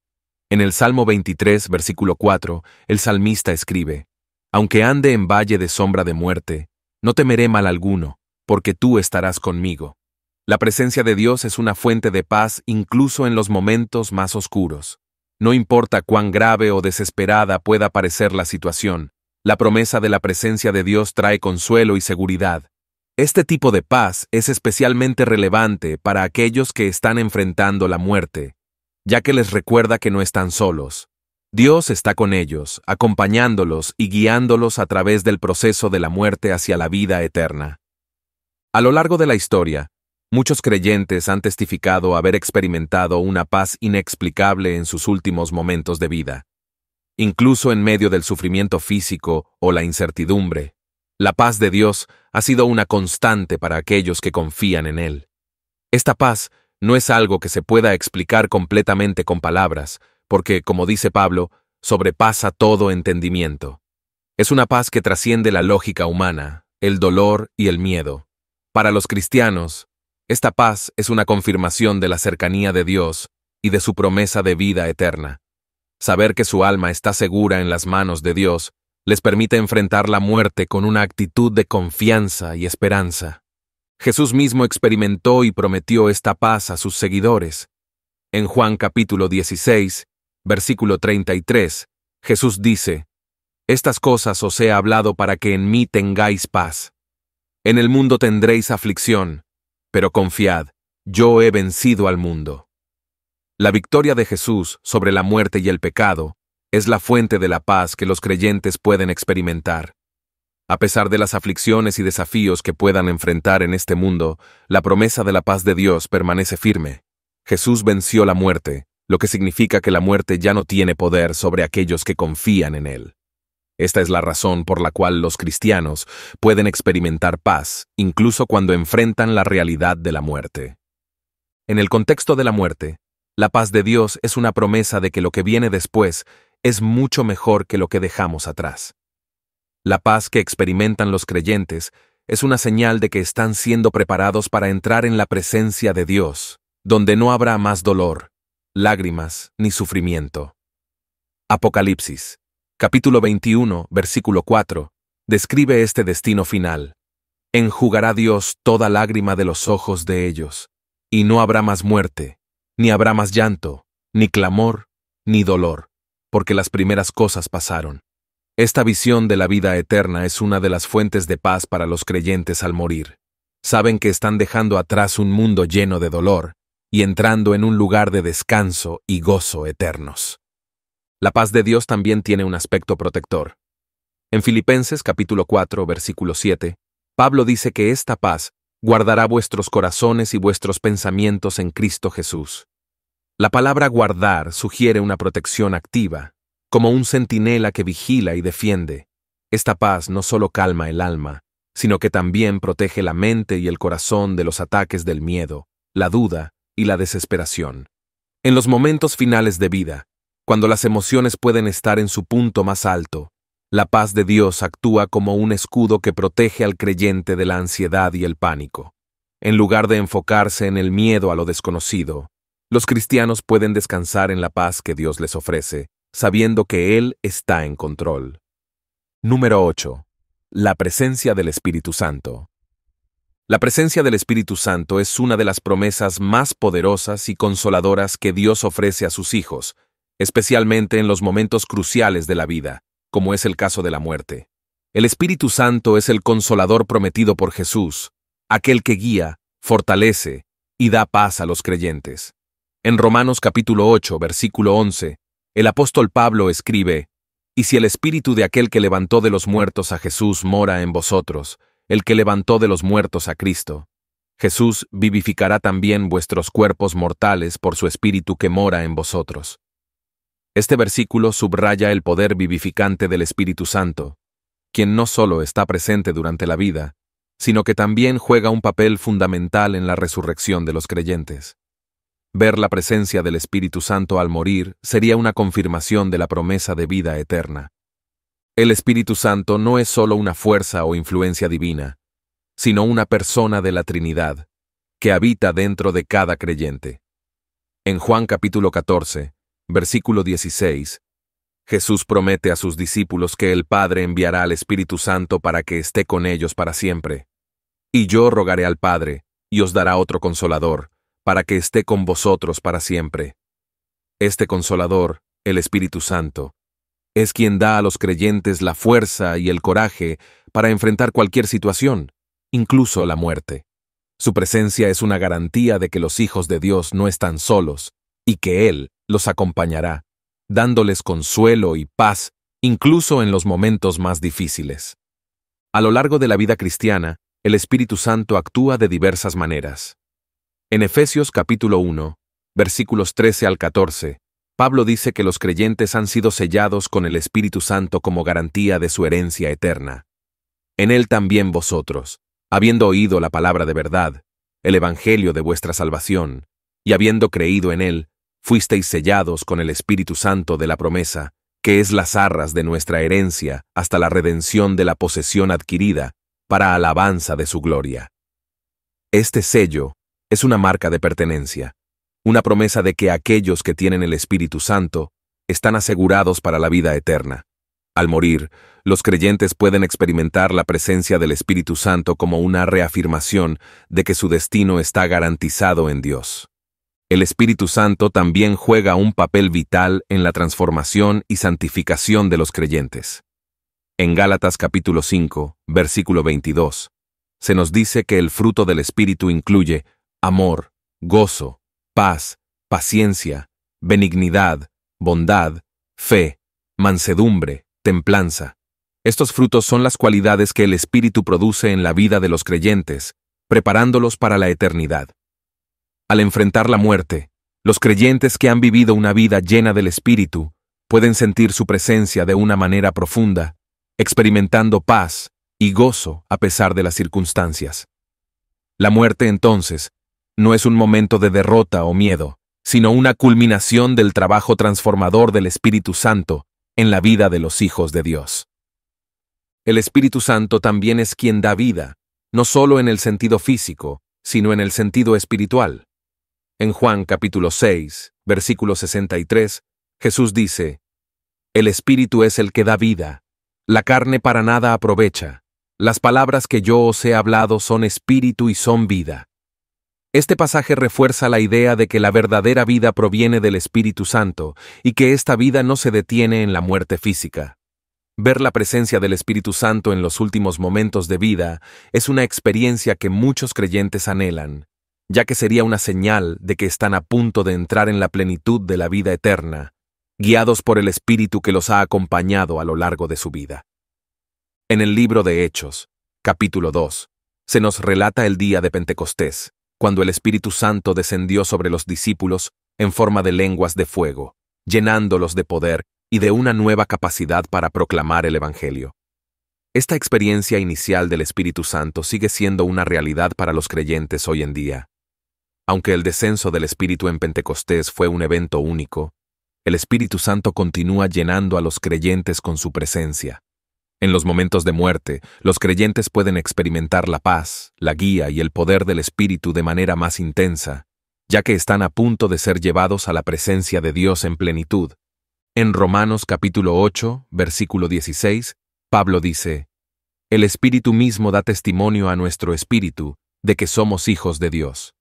En el Salmo 23, versículo 4, el salmista escribe, Aunque ande en valle de sombra de muerte, no temeré mal alguno, porque tú estarás conmigo. La presencia de Dios es una fuente de paz incluso en los momentos más oscuros. No importa cuán grave o desesperada pueda parecer la situación, la promesa de la presencia de Dios trae consuelo y seguridad, este tipo de paz es especialmente relevante para aquellos que están enfrentando la muerte, ya que les recuerda que no están solos. Dios está con ellos, acompañándolos y guiándolos a través del proceso de la muerte hacia la vida eterna. A lo largo de la historia, muchos creyentes han testificado haber experimentado una paz inexplicable en sus últimos momentos de vida, incluso en medio del sufrimiento físico o la incertidumbre. La paz de Dios ha sido una constante para aquellos que confían en Él. Esta paz no es algo que se pueda explicar completamente con palabras, porque, como dice Pablo, sobrepasa todo entendimiento. Es una paz que trasciende la lógica humana, el dolor y el miedo. Para los cristianos, esta paz es una confirmación de la cercanía de Dios y de su promesa de vida eterna. Saber que su alma está segura en las manos de Dios les permite enfrentar la muerte con una actitud de confianza y esperanza. Jesús mismo experimentó y prometió esta paz a sus seguidores. En Juan capítulo 16, versículo 33, Jesús dice, Estas cosas os he hablado para que en mí tengáis paz. En el mundo tendréis aflicción, pero confiad, yo he vencido al mundo. La victoria de Jesús sobre la muerte y el pecado es la fuente de la paz que los creyentes pueden experimentar. A pesar de las aflicciones y desafíos que puedan enfrentar en este mundo, la promesa de la paz de Dios permanece firme. Jesús venció la muerte, lo que significa que la muerte ya no tiene poder sobre aquellos que confían en Él. Esta es la razón por la cual los cristianos pueden experimentar paz, incluso cuando enfrentan la realidad de la muerte. En el contexto de la muerte, la paz de Dios es una promesa de que lo que viene después es mucho mejor que lo que dejamos atrás. La paz que experimentan los creyentes es una señal de que están siendo preparados para entrar en la presencia de Dios, donde no habrá más dolor, lágrimas ni sufrimiento. Apocalipsis, capítulo 21, versículo 4, describe este destino final. Enjugará Dios toda lágrima de los ojos de ellos, y no habrá más muerte, ni habrá más llanto, ni clamor, ni dolor porque las primeras cosas pasaron. Esta visión de la vida eterna es una de las fuentes de paz para los creyentes al morir. Saben que están dejando atrás un mundo lleno de dolor y entrando en un lugar de descanso y gozo eternos. La paz de Dios también tiene un aspecto protector. En Filipenses capítulo 4, versículo 7, Pablo dice que esta paz guardará vuestros corazones y vuestros pensamientos en Cristo Jesús. La palabra guardar sugiere una protección activa, como un centinela que vigila y defiende. Esta paz no solo calma el alma, sino que también protege la mente y el corazón de los ataques del miedo, la duda y la desesperación. En los momentos finales de vida, cuando las emociones pueden estar en su punto más alto, la paz de Dios actúa como un escudo que protege al creyente de la ansiedad y el pánico. En lugar de enfocarse en el miedo a lo desconocido, los cristianos pueden descansar en la paz que Dios les ofrece, sabiendo que Él está en control. Número 8. La presencia del Espíritu Santo. La presencia del Espíritu Santo es una de las promesas más poderosas y consoladoras que Dios ofrece a sus hijos, especialmente en los momentos cruciales de la vida, como es el caso de la muerte. El Espíritu Santo es el consolador prometido por Jesús, aquel que guía, fortalece y da paz a los creyentes. En Romanos capítulo 8, versículo 11, el apóstol Pablo escribe, Y si el espíritu de aquel que levantó de los muertos a Jesús mora en vosotros, el que levantó de los muertos a Cristo, Jesús vivificará también vuestros cuerpos mortales por su espíritu que mora en vosotros. Este versículo subraya el poder vivificante del Espíritu Santo, quien no solo está presente durante la vida, sino que también juega un papel fundamental en la resurrección de los creyentes. Ver la presencia del Espíritu Santo al morir sería una confirmación de la promesa de vida eterna. El Espíritu Santo no es solo una fuerza o influencia divina, sino una persona de la Trinidad, que habita dentro de cada creyente. En Juan capítulo 14, versículo 16, Jesús promete a sus discípulos que el Padre enviará al Espíritu Santo para que esté con ellos para siempre. Y yo rogaré al Padre, y os dará otro consolador, para que esté con vosotros para siempre. Este consolador, el Espíritu Santo, es quien da a los creyentes la fuerza y el coraje para enfrentar cualquier situación, incluso la muerte. Su presencia es una garantía de que los hijos de Dios no están solos y que Él los acompañará, dándoles consuelo y paz incluso en los momentos más difíciles. A lo largo de la vida cristiana, el Espíritu Santo actúa de diversas maneras. En Efesios capítulo 1, versículos 13 al 14, Pablo dice que los creyentes han sido sellados con el Espíritu Santo como garantía de su herencia eterna. En él también vosotros, habiendo oído la palabra de verdad, el Evangelio de vuestra salvación, y habiendo creído en él, fuisteis sellados con el Espíritu Santo de la promesa, que es las arras de nuestra herencia hasta la redención de la posesión adquirida, para alabanza de su gloria. Este sello es una marca de pertenencia, una promesa de que aquellos que tienen el Espíritu Santo están asegurados para la vida eterna. Al morir, los creyentes pueden experimentar la presencia del Espíritu Santo como una reafirmación de que su destino está garantizado en Dios. El Espíritu Santo también juega un papel vital en la transformación y santificación de los creyentes. En Gálatas capítulo 5, versículo 22, se nos dice que el fruto del Espíritu incluye amor, gozo, paz, paciencia, benignidad, bondad, fe, mansedumbre, templanza. Estos frutos son las cualidades que el Espíritu produce en la vida de los creyentes, preparándolos para la eternidad. Al enfrentar la muerte, los creyentes que han vivido una vida llena del Espíritu pueden sentir su presencia de una manera profunda, experimentando paz y gozo a pesar de las circunstancias. La muerte entonces no es un momento de derrota o miedo, sino una culminación del trabajo transformador del Espíritu Santo en la vida de los hijos de Dios. El Espíritu Santo también es quien da vida, no solo en el sentido físico, sino en el sentido espiritual. En Juan capítulo 6, versículo 63, Jesús dice, El Espíritu es el que da vida, la carne para nada aprovecha, las palabras que yo os he hablado son espíritu y son vida. Este pasaje refuerza la idea de que la verdadera vida proviene del Espíritu Santo y que esta vida no se detiene en la muerte física. Ver la presencia del Espíritu Santo en los últimos momentos de vida es una experiencia que muchos creyentes anhelan, ya que sería una señal de que están a punto de entrar en la plenitud de la vida eterna, guiados por el Espíritu que los ha acompañado a lo largo de su vida. En el libro de Hechos, capítulo 2, se nos relata el día de Pentecostés, cuando el Espíritu Santo descendió sobre los discípulos en forma de lenguas de fuego, llenándolos de poder y de una nueva capacidad para proclamar el Evangelio. Esta experiencia inicial del Espíritu Santo sigue siendo una realidad para los creyentes hoy en día. Aunque el descenso del Espíritu en Pentecostés fue un evento único, el Espíritu Santo continúa llenando a los creyentes con su presencia. En los momentos de muerte, los creyentes pueden experimentar la paz, la guía y el poder del Espíritu de manera más intensa, ya que están a punto de ser llevados a la presencia de Dios en plenitud. En Romanos capítulo 8, versículo 16, Pablo dice, El Espíritu mismo da testimonio a nuestro Espíritu de que somos hijos de Dios.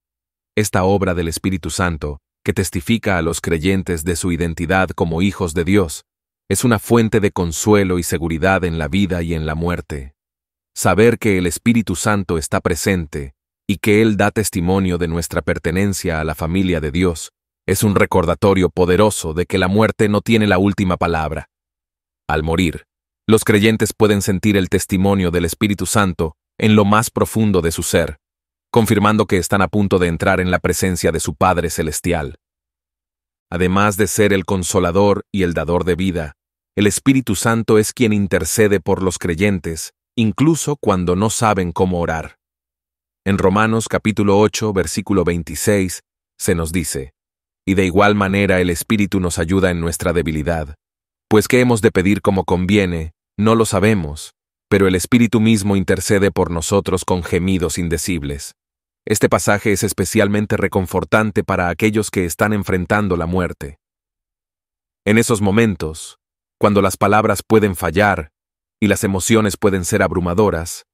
Esta obra del Espíritu Santo, que testifica a los creyentes de su identidad como hijos de Dios, es una fuente de consuelo y seguridad en la vida y en la muerte. Saber que el Espíritu Santo está presente y que Él da testimonio de nuestra pertenencia a la familia de Dios es un recordatorio poderoso de que la muerte no tiene la última palabra. Al morir, los creyentes pueden sentir el testimonio del Espíritu Santo en lo más profundo de su ser, confirmando que están a punto de entrar en la presencia de su Padre Celestial. Además de ser el consolador y el dador de vida, el Espíritu Santo es quien intercede por los creyentes, incluso cuando no saben cómo orar. En Romanos capítulo 8, versículo 26, se nos dice, Y de igual manera el Espíritu nos ayuda en nuestra debilidad, pues qué hemos de pedir como conviene, no lo sabemos, pero el Espíritu mismo intercede por nosotros con gemidos indecibles. Este pasaje es especialmente reconfortante para aquellos que están enfrentando la muerte. En esos momentos, cuando las palabras pueden fallar y las emociones pueden ser abrumadoras,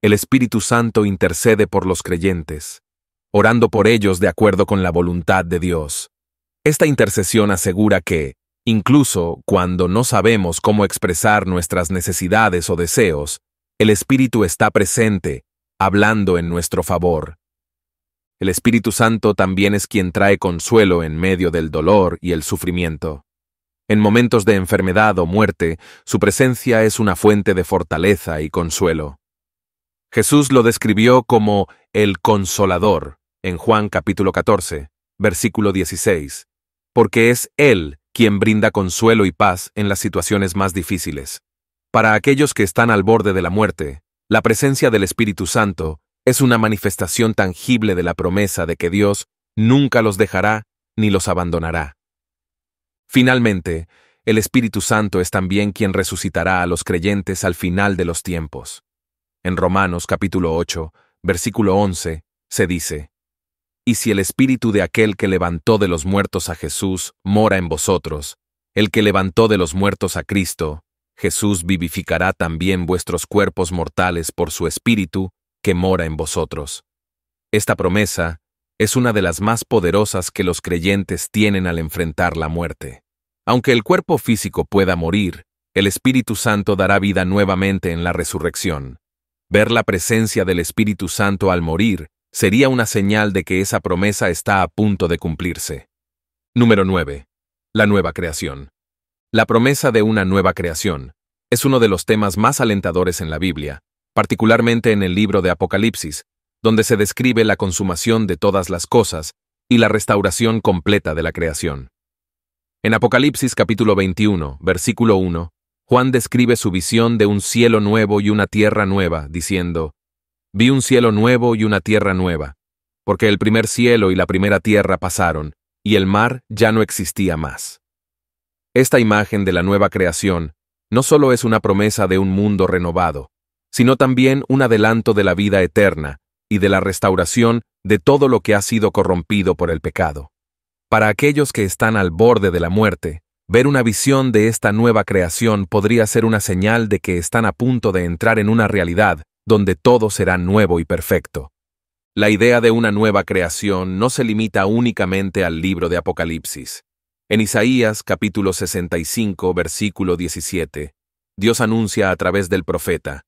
el Espíritu Santo intercede por los creyentes, orando por ellos de acuerdo con la voluntad de Dios. Esta intercesión asegura que, incluso cuando no sabemos cómo expresar nuestras necesidades o deseos, el Espíritu está presente, hablando en nuestro favor. El Espíritu Santo también es quien trae consuelo en medio del dolor y el sufrimiento. En momentos de enfermedad o muerte, su presencia es una fuente de fortaleza y consuelo. Jesús lo describió como el consolador en Juan capítulo 14, versículo 16, porque es Él quien brinda consuelo y paz en las situaciones más difíciles. Para aquellos que están al borde de la muerte, la presencia del Espíritu Santo es una manifestación tangible de la promesa de que Dios nunca los dejará ni los abandonará. Finalmente, el Espíritu Santo es también quien resucitará a los creyentes al final de los tiempos. En Romanos capítulo 8, versículo 11, se dice, Y si el Espíritu de aquel que levantó de los muertos a Jesús mora en vosotros, el que levantó de los muertos a Cristo, Jesús vivificará también vuestros cuerpos mortales por su Espíritu que mora en vosotros. Esta promesa es una de las más poderosas que los creyentes tienen al enfrentar la muerte. Aunque el cuerpo físico pueda morir, el Espíritu Santo dará vida nuevamente en la resurrección. Ver la presencia del Espíritu Santo al morir sería una señal de que esa promesa está a punto de cumplirse. Número 9. La nueva creación. La promesa de una nueva creación es uno de los temas más alentadores en la Biblia, particularmente en el libro de Apocalipsis, donde se describe la consumación de todas las cosas y la restauración completa de la creación. En Apocalipsis capítulo 21, versículo 1, Juan describe su visión de un cielo nuevo y una tierra nueva, diciendo, Vi un cielo nuevo y una tierra nueva, porque el primer cielo y la primera tierra pasaron, y el mar ya no existía más. Esta imagen de la nueva creación no solo es una promesa de un mundo renovado, sino también un adelanto de la vida eterna y de la restauración de todo lo que ha sido corrompido por el pecado. Para aquellos que están al borde de la muerte, ver una visión de esta nueva creación podría ser una señal de que están a punto de entrar en una realidad donde todo será nuevo y perfecto. La idea de una nueva creación no se limita únicamente al libro de Apocalipsis. En Isaías capítulo 65, versículo 17, Dios anuncia a través del profeta,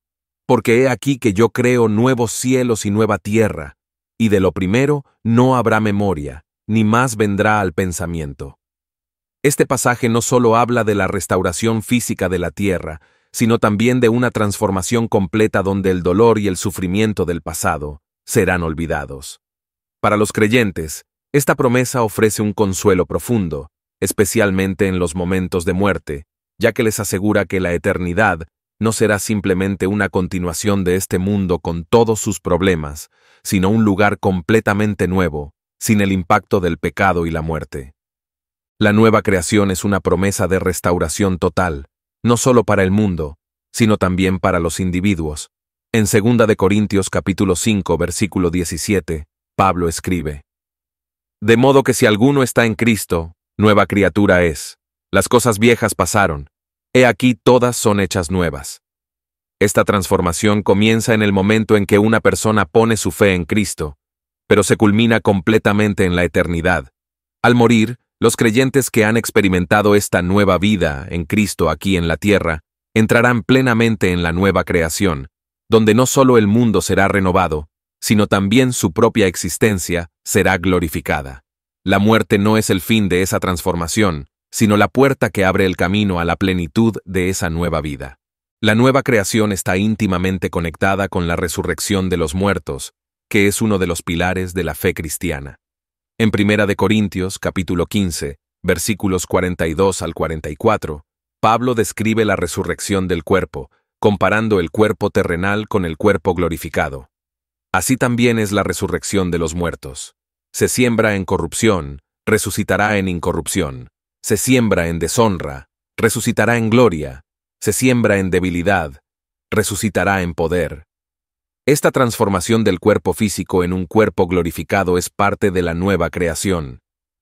porque he aquí que yo creo nuevos cielos y nueva tierra, y de lo primero no habrá memoria, ni más vendrá al pensamiento. Este pasaje no solo habla de la restauración física de la tierra, sino también de una transformación completa donde el dolor y el sufrimiento del pasado serán olvidados. Para los creyentes, esta promesa ofrece un consuelo profundo, especialmente en los momentos de muerte, ya que les asegura que la eternidad no será simplemente una continuación de este mundo con todos sus problemas, sino un lugar completamente nuevo, sin el impacto del pecado y la muerte. La nueva creación es una promesa de restauración total, no solo para el mundo, sino también para los individuos. En 2 Corintios capítulo 5 versículo 17, Pablo escribe, De modo que si alguno está en Cristo, nueva criatura es, las cosas viejas pasaron, He aquí todas son hechas nuevas. Esta transformación comienza en el momento en que una persona pone su fe en Cristo, pero se culmina completamente en la eternidad. Al morir, los creyentes que han experimentado esta nueva vida en Cristo aquí en la tierra, entrarán plenamente en la nueva creación, donde no solo el mundo será renovado, sino también su propia existencia será glorificada. La muerte no es el fin de esa transformación, sino la puerta que abre el camino a la plenitud de esa nueva vida. La nueva creación está íntimamente conectada con la resurrección de los muertos, que es uno de los pilares de la fe cristiana. En Primera de Corintios, capítulo 15, versículos 42 al 44, Pablo describe la resurrección del cuerpo, comparando el cuerpo terrenal con el cuerpo glorificado. Así también es la resurrección de los muertos. Se siembra en corrupción, resucitará en incorrupción se siembra en deshonra, resucitará en gloria, se siembra en debilidad, resucitará en poder. Esta transformación del cuerpo físico en un cuerpo glorificado es parte de la nueva creación.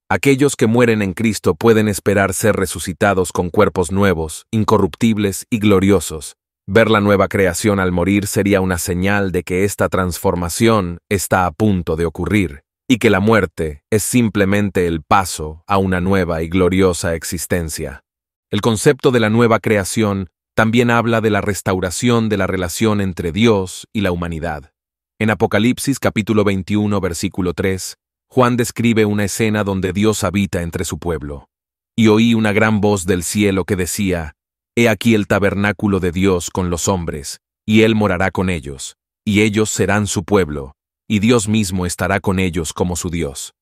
Aquellos que mueren en Cristo pueden esperar ser resucitados con cuerpos nuevos, incorruptibles y gloriosos. Ver la nueva creación al morir sería una señal de que esta transformación está a punto de ocurrir y que la muerte es simplemente el paso a una nueva y gloriosa existencia. El concepto de la nueva creación también habla de la restauración de la relación entre Dios y la humanidad. En Apocalipsis capítulo 21 versículo 3, Juan describe una escena donde Dios habita entre su pueblo. Y oí una gran voz del cielo que decía, He aquí el tabernáculo de Dios con los hombres, y él morará con ellos, y ellos serán su pueblo, y Dios mismo estará con ellos como su Dios.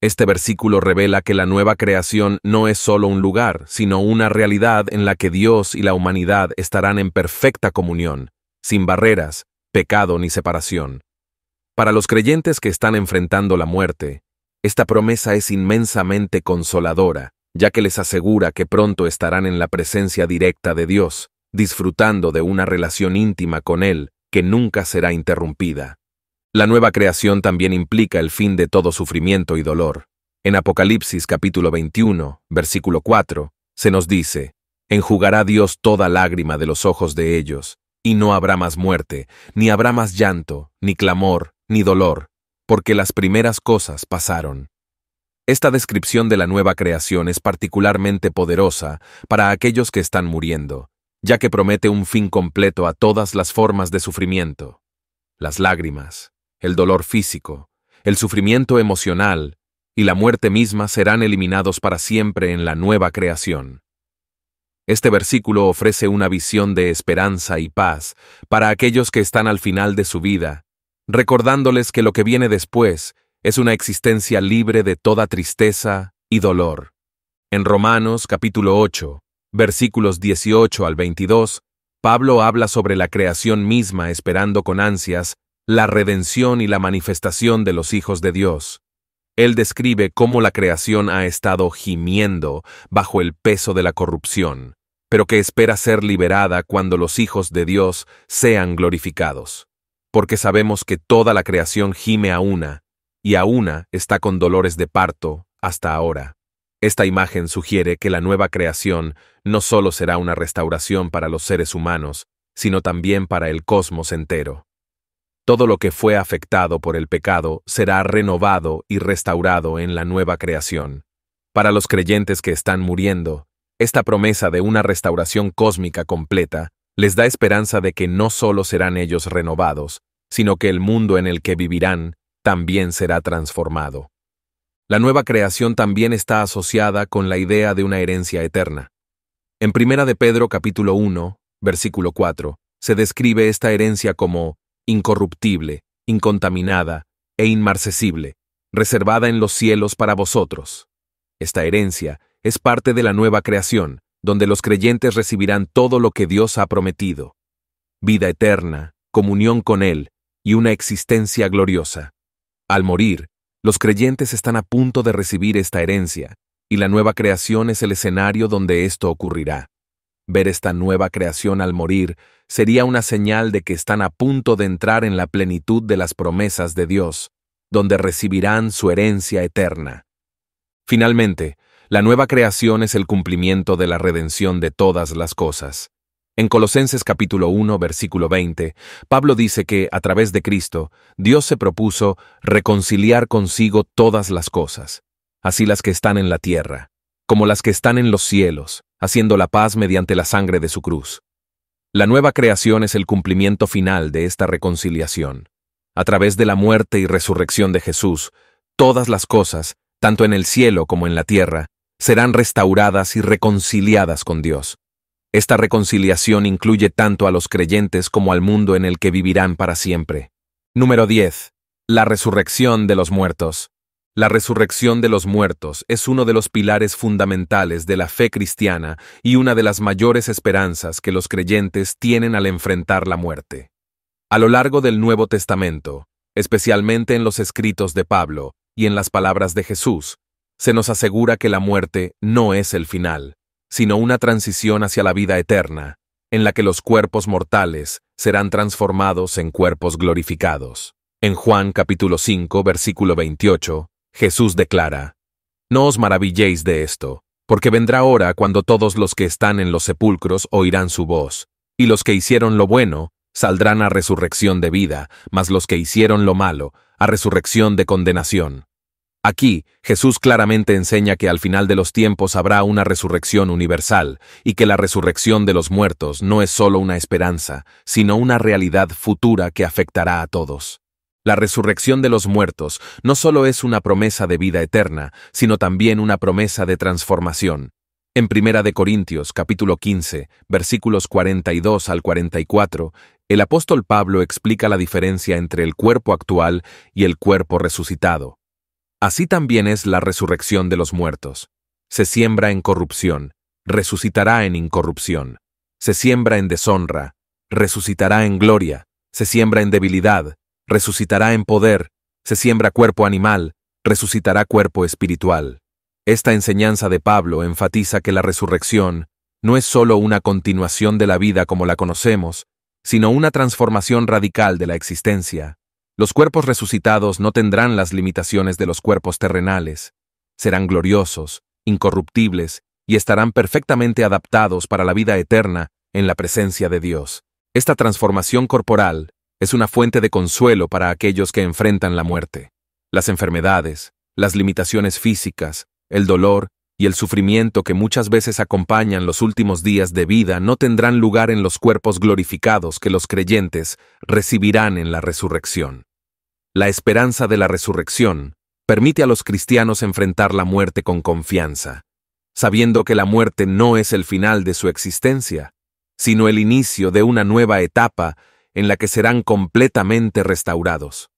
Este versículo revela que la nueva creación no es solo un lugar, sino una realidad en la que Dios y la humanidad estarán en perfecta comunión, sin barreras, pecado ni separación. Para los creyentes que están enfrentando la muerte, esta promesa es inmensamente consoladora, ya que les asegura que pronto estarán en la presencia directa de Dios, disfrutando de una relación íntima con Él que nunca será interrumpida. La nueva creación también implica el fin de todo sufrimiento y dolor. En Apocalipsis capítulo 21, versículo 4, se nos dice, Enjugará Dios toda lágrima de los ojos de ellos, y no habrá más muerte, ni habrá más llanto, ni clamor, ni dolor, porque las primeras cosas pasaron. Esta descripción de la nueva creación es particularmente poderosa para aquellos que están muriendo, ya que promete un fin completo a todas las formas de sufrimiento. Las lágrimas, el dolor físico, el sufrimiento emocional y la muerte misma serán eliminados para siempre en la nueva creación. Este versículo ofrece una visión de esperanza y paz para aquellos que están al final de su vida, recordándoles que lo que viene después es una existencia libre de toda tristeza y dolor. En Romanos capítulo 8, versículos 18 al 22, Pablo habla sobre la creación misma esperando con ansias la redención y la manifestación de los hijos de Dios. Él describe cómo la creación ha estado gimiendo bajo el peso de la corrupción, pero que espera ser liberada cuando los hijos de Dios sean glorificados, porque sabemos que toda la creación gime a una, y a una está con dolores de parto hasta ahora. Esta imagen sugiere que la nueva creación no solo será una restauración para los seres humanos, sino también para el cosmos entero. Todo lo que fue afectado por el pecado será renovado y restaurado en la nueva creación. Para los creyentes que están muriendo, esta promesa de una restauración cósmica completa les da esperanza de que no solo serán ellos renovados, sino que el mundo en el que vivirán también será transformado. La nueva creación también está asociada con la idea de una herencia eterna. En Primera de Pedro capítulo 1, versículo 4, se describe esta herencia como incorruptible, incontaminada e inmarcesible, reservada en los cielos para vosotros. Esta herencia es parte de la nueva creación, donde los creyentes recibirán todo lo que Dios ha prometido. Vida eterna, comunión con Él y una existencia gloriosa. Al morir, los creyentes están a punto de recibir esta herencia, y la nueva creación es el escenario donde esto ocurrirá. Ver esta nueva creación al morir sería una señal de que están a punto de entrar en la plenitud de las promesas de Dios, donde recibirán su herencia eterna. Finalmente, la nueva creación es el cumplimiento de la redención de todas las cosas. En Colosenses capítulo 1, versículo 20, Pablo dice que, a través de Cristo, Dios se propuso reconciliar consigo todas las cosas, así las que están en la tierra, como las que están en los cielos, haciendo la paz mediante la sangre de su cruz. La nueva creación es el cumplimiento final de esta reconciliación. A través de la muerte y resurrección de Jesús, todas las cosas, tanto en el cielo como en la tierra, serán restauradas y reconciliadas con Dios. Esta reconciliación incluye tanto a los creyentes como al mundo en el que vivirán para siempre. Número 10. La resurrección de los muertos. La resurrección de los muertos es uno de los pilares fundamentales de la fe cristiana y una de las mayores esperanzas que los creyentes tienen al enfrentar la muerte. A lo largo del Nuevo Testamento, especialmente en los escritos de Pablo y en las palabras de Jesús, se nos asegura que la muerte no es el final, sino una transición hacia la vida eterna, en la que los cuerpos mortales serán transformados en cuerpos glorificados. En Juan capítulo 5, versículo 28, Jesús declara, No os maravilléis de esto, porque vendrá hora cuando todos los que están en los sepulcros oirán su voz, y los que hicieron lo bueno saldrán a resurrección de vida, mas los que hicieron lo malo, a resurrección de condenación. Aquí, Jesús claramente enseña que al final de los tiempos habrá una resurrección universal y que la resurrección de los muertos no es solo una esperanza, sino una realidad futura que afectará a todos. La resurrección de los muertos no solo es una promesa de vida eterna, sino también una promesa de transformación. En Primera de Corintios, capítulo 15, versículos 42 al 44, el apóstol Pablo explica la diferencia entre el cuerpo actual y el cuerpo resucitado. Así también es la resurrección de los muertos. Se siembra en corrupción, resucitará en incorrupción. Se siembra en deshonra, resucitará en gloria. Se siembra en debilidad, resucitará en poder, se siembra cuerpo animal, resucitará cuerpo espiritual. Esta enseñanza de Pablo enfatiza que la resurrección no es sólo una continuación de la vida como la conocemos, sino una transformación radical de la existencia. Los cuerpos resucitados no tendrán las limitaciones de los cuerpos terrenales. Serán gloriosos, incorruptibles y estarán perfectamente adaptados para la vida eterna en la presencia de Dios. Esta transformación corporal es una fuente de consuelo para aquellos que enfrentan la muerte, las enfermedades, las limitaciones físicas, el dolor y el sufrimiento que muchas veces acompañan los últimos días de vida no tendrán lugar en los cuerpos glorificados que los creyentes recibirán en la resurrección. La esperanza de la resurrección permite a los cristianos enfrentar la muerte con confianza, sabiendo que la muerte no es el final de su existencia, sino el inicio de una nueva etapa en la que serán completamente restaurados.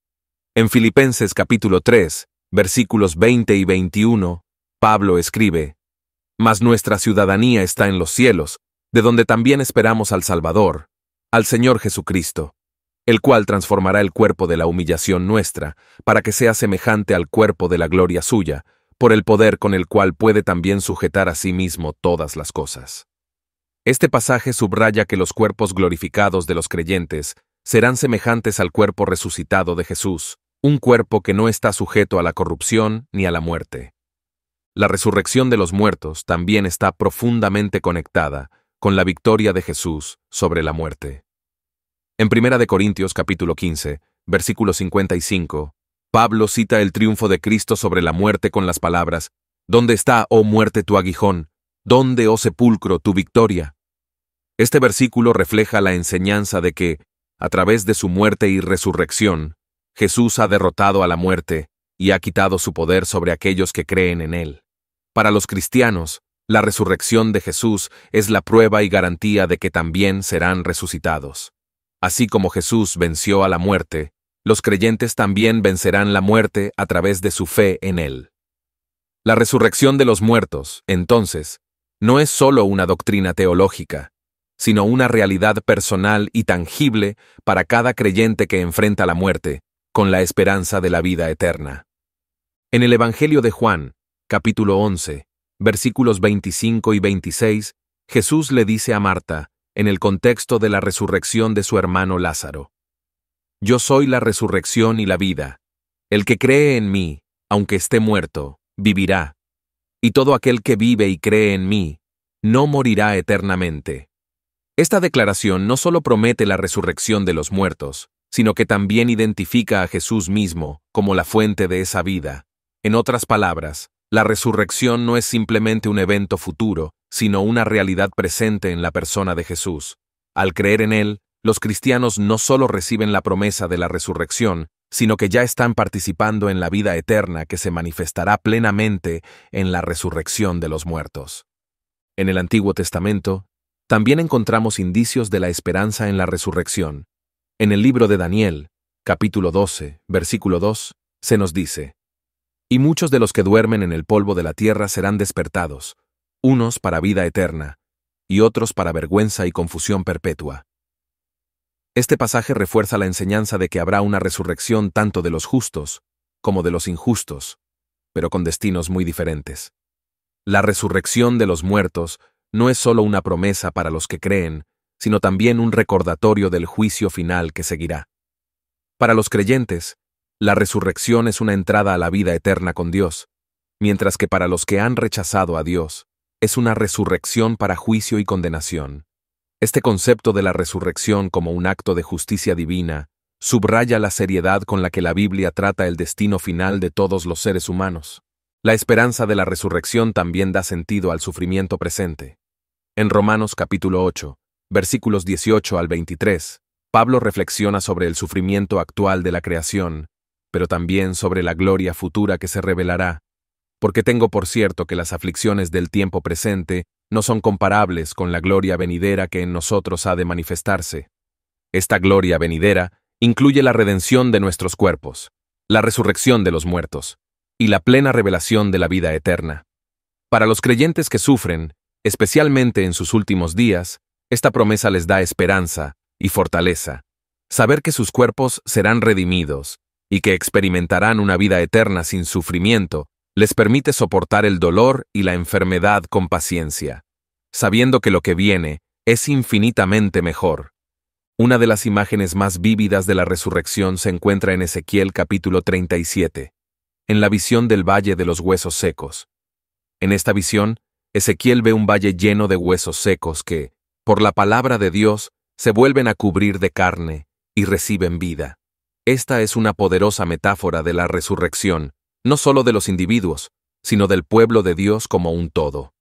En Filipenses capítulo 3, versículos 20 y 21, Pablo escribe, Mas nuestra ciudadanía está en los cielos, de donde también esperamos al Salvador, al Señor Jesucristo, el cual transformará el cuerpo de la humillación nuestra, para que sea semejante al cuerpo de la gloria suya, por el poder con el cual puede también sujetar a sí mismo todas las cosas. Este pasaje subraya que los cuerpos glorificados de los creyentes serán semejantes al cuerpo resucitado de Jesús, un cuerpo que no está sujeto a la corrupción ni a la muerte. La resurrección de los muertos también está profundamente conectada con la victoria de Jesús sobre la muerte. En 1 Corintios capítulo 15, versículo 55, Pablo cita el triunfo de Cristo sobre la muerte con las palabras, ¿Dónde está, oh muerte, tu aguijón? ¿Dónde, oh sepulcro, tu victoria? Este versículo refleja la enseñanza de que, a través de su muerte y resurrección, Jesús ha derrotado a la muerte y ha quitado su poder sobre aquellos que creen en él. Para los cristianos, la resurrección de Jesús es la prueba y garantía de que también serán resucitados. Así como Jesús venció a la muerte, los creyentes también vencerán la muerte a través de su fe en Él. La resurrección de los muertos, entonces, no es solo una doctrina teológica, sino una realidad personal y tangible para cada creyente que enfrenta la muerte, con la esperanza de la vida eterna. En el Evangelio de Juan, capítulo 11, versículos 25 y 26, Jesús le dice a Marta, en el contexto de la resurrección de su hermano Lázaro, Yo soy la resurrección y la vida. El que cree en mí, aunque esté muerto, vivirá. Y todo aquel que vive y cree en mí, no morirá eternamente. Esta declaración no solo promete la resurrección de los muertos, sino que también identifica a Jesús mismo como la fuente de esa vida. En otras palabras, la resurrección no es simplemente un evento futuro, sino una realidad presente en la persona de Jesús. Al creer en Él, los cristianos no solo reciben la promesa de la resurrección, sino que ya están participando en la vida eterna que se manifestará plenamente en la resurrección de los muertos. En el Antiguo Testamento, también encontramos indicios de la esperanza en la resurrección. En el libro de Daniel, capítulo 12, versículo 2, se nos dice, Y muchos de los que duermen en el polvo de la tierra serán despertados, unos para vida eterna, y otros para vergüenza y confusión perpetua. Este pasaje refuerza la enseñanza de que habrá una resurrección tanto de los justos como de los injustos, pero con destinos muy diferentes. La resurrección de los muertos no es solo una promesa para los que creen, sino también un recordatorio del juicio final que seguirá. Para los creyentes, la resurrección es una entrada a la vida eterna con Dios, mientras que para los que han rechazado a Dios, es una resurrección para juicio y condenación. Este concepto de la resurrección como un acto de justicia divina subraya la seriedad con la que la Biblia trata el destino final de todos los seres humanos. La esperanza de la resurrección también da sentido al sufrimiento presente. En Romanos capítulo 8, versículos 18 al 23, Pablo reflexiona sobre el sufrimiento actual de la creación, pero también sobre la gloria futura que se revelará, porque tengo por cierto que las aflicciones del tiempo presente no son comparables con la gloria venidera que en nosotros ha de manifestarse. Esta gloria venidera incluye la redención de nuestros cuerpos, la resurrección de los muertos, y la plena revelación de la vida eterna. Para los creyentes que sufren, Especialmente en sus últimos días, esta promesa les da esperanza y fortaleza. Saber que sus cuerpos serán redimidos y que experimentarán una vida eterna sin sufrimiento les permite soportar el dolor y la enfermedad con paciencia, sabiendo que lo que viene es infinitamente mejor. Una de las imágenes más vívidas de la resurrección se encuentra en Ezequiel capítulo 37, en la visión del Valle de los Huesos Secos. En esta visión, Ezequiel ve un valle lleno de huesos secos que, por la palabra de Dios, se vuelven a cubrir de carne y reciben vida. Esta es una poderosa metáfora de la resurrección, no solo de los individuos, sino del pueblo de Dios como un todo.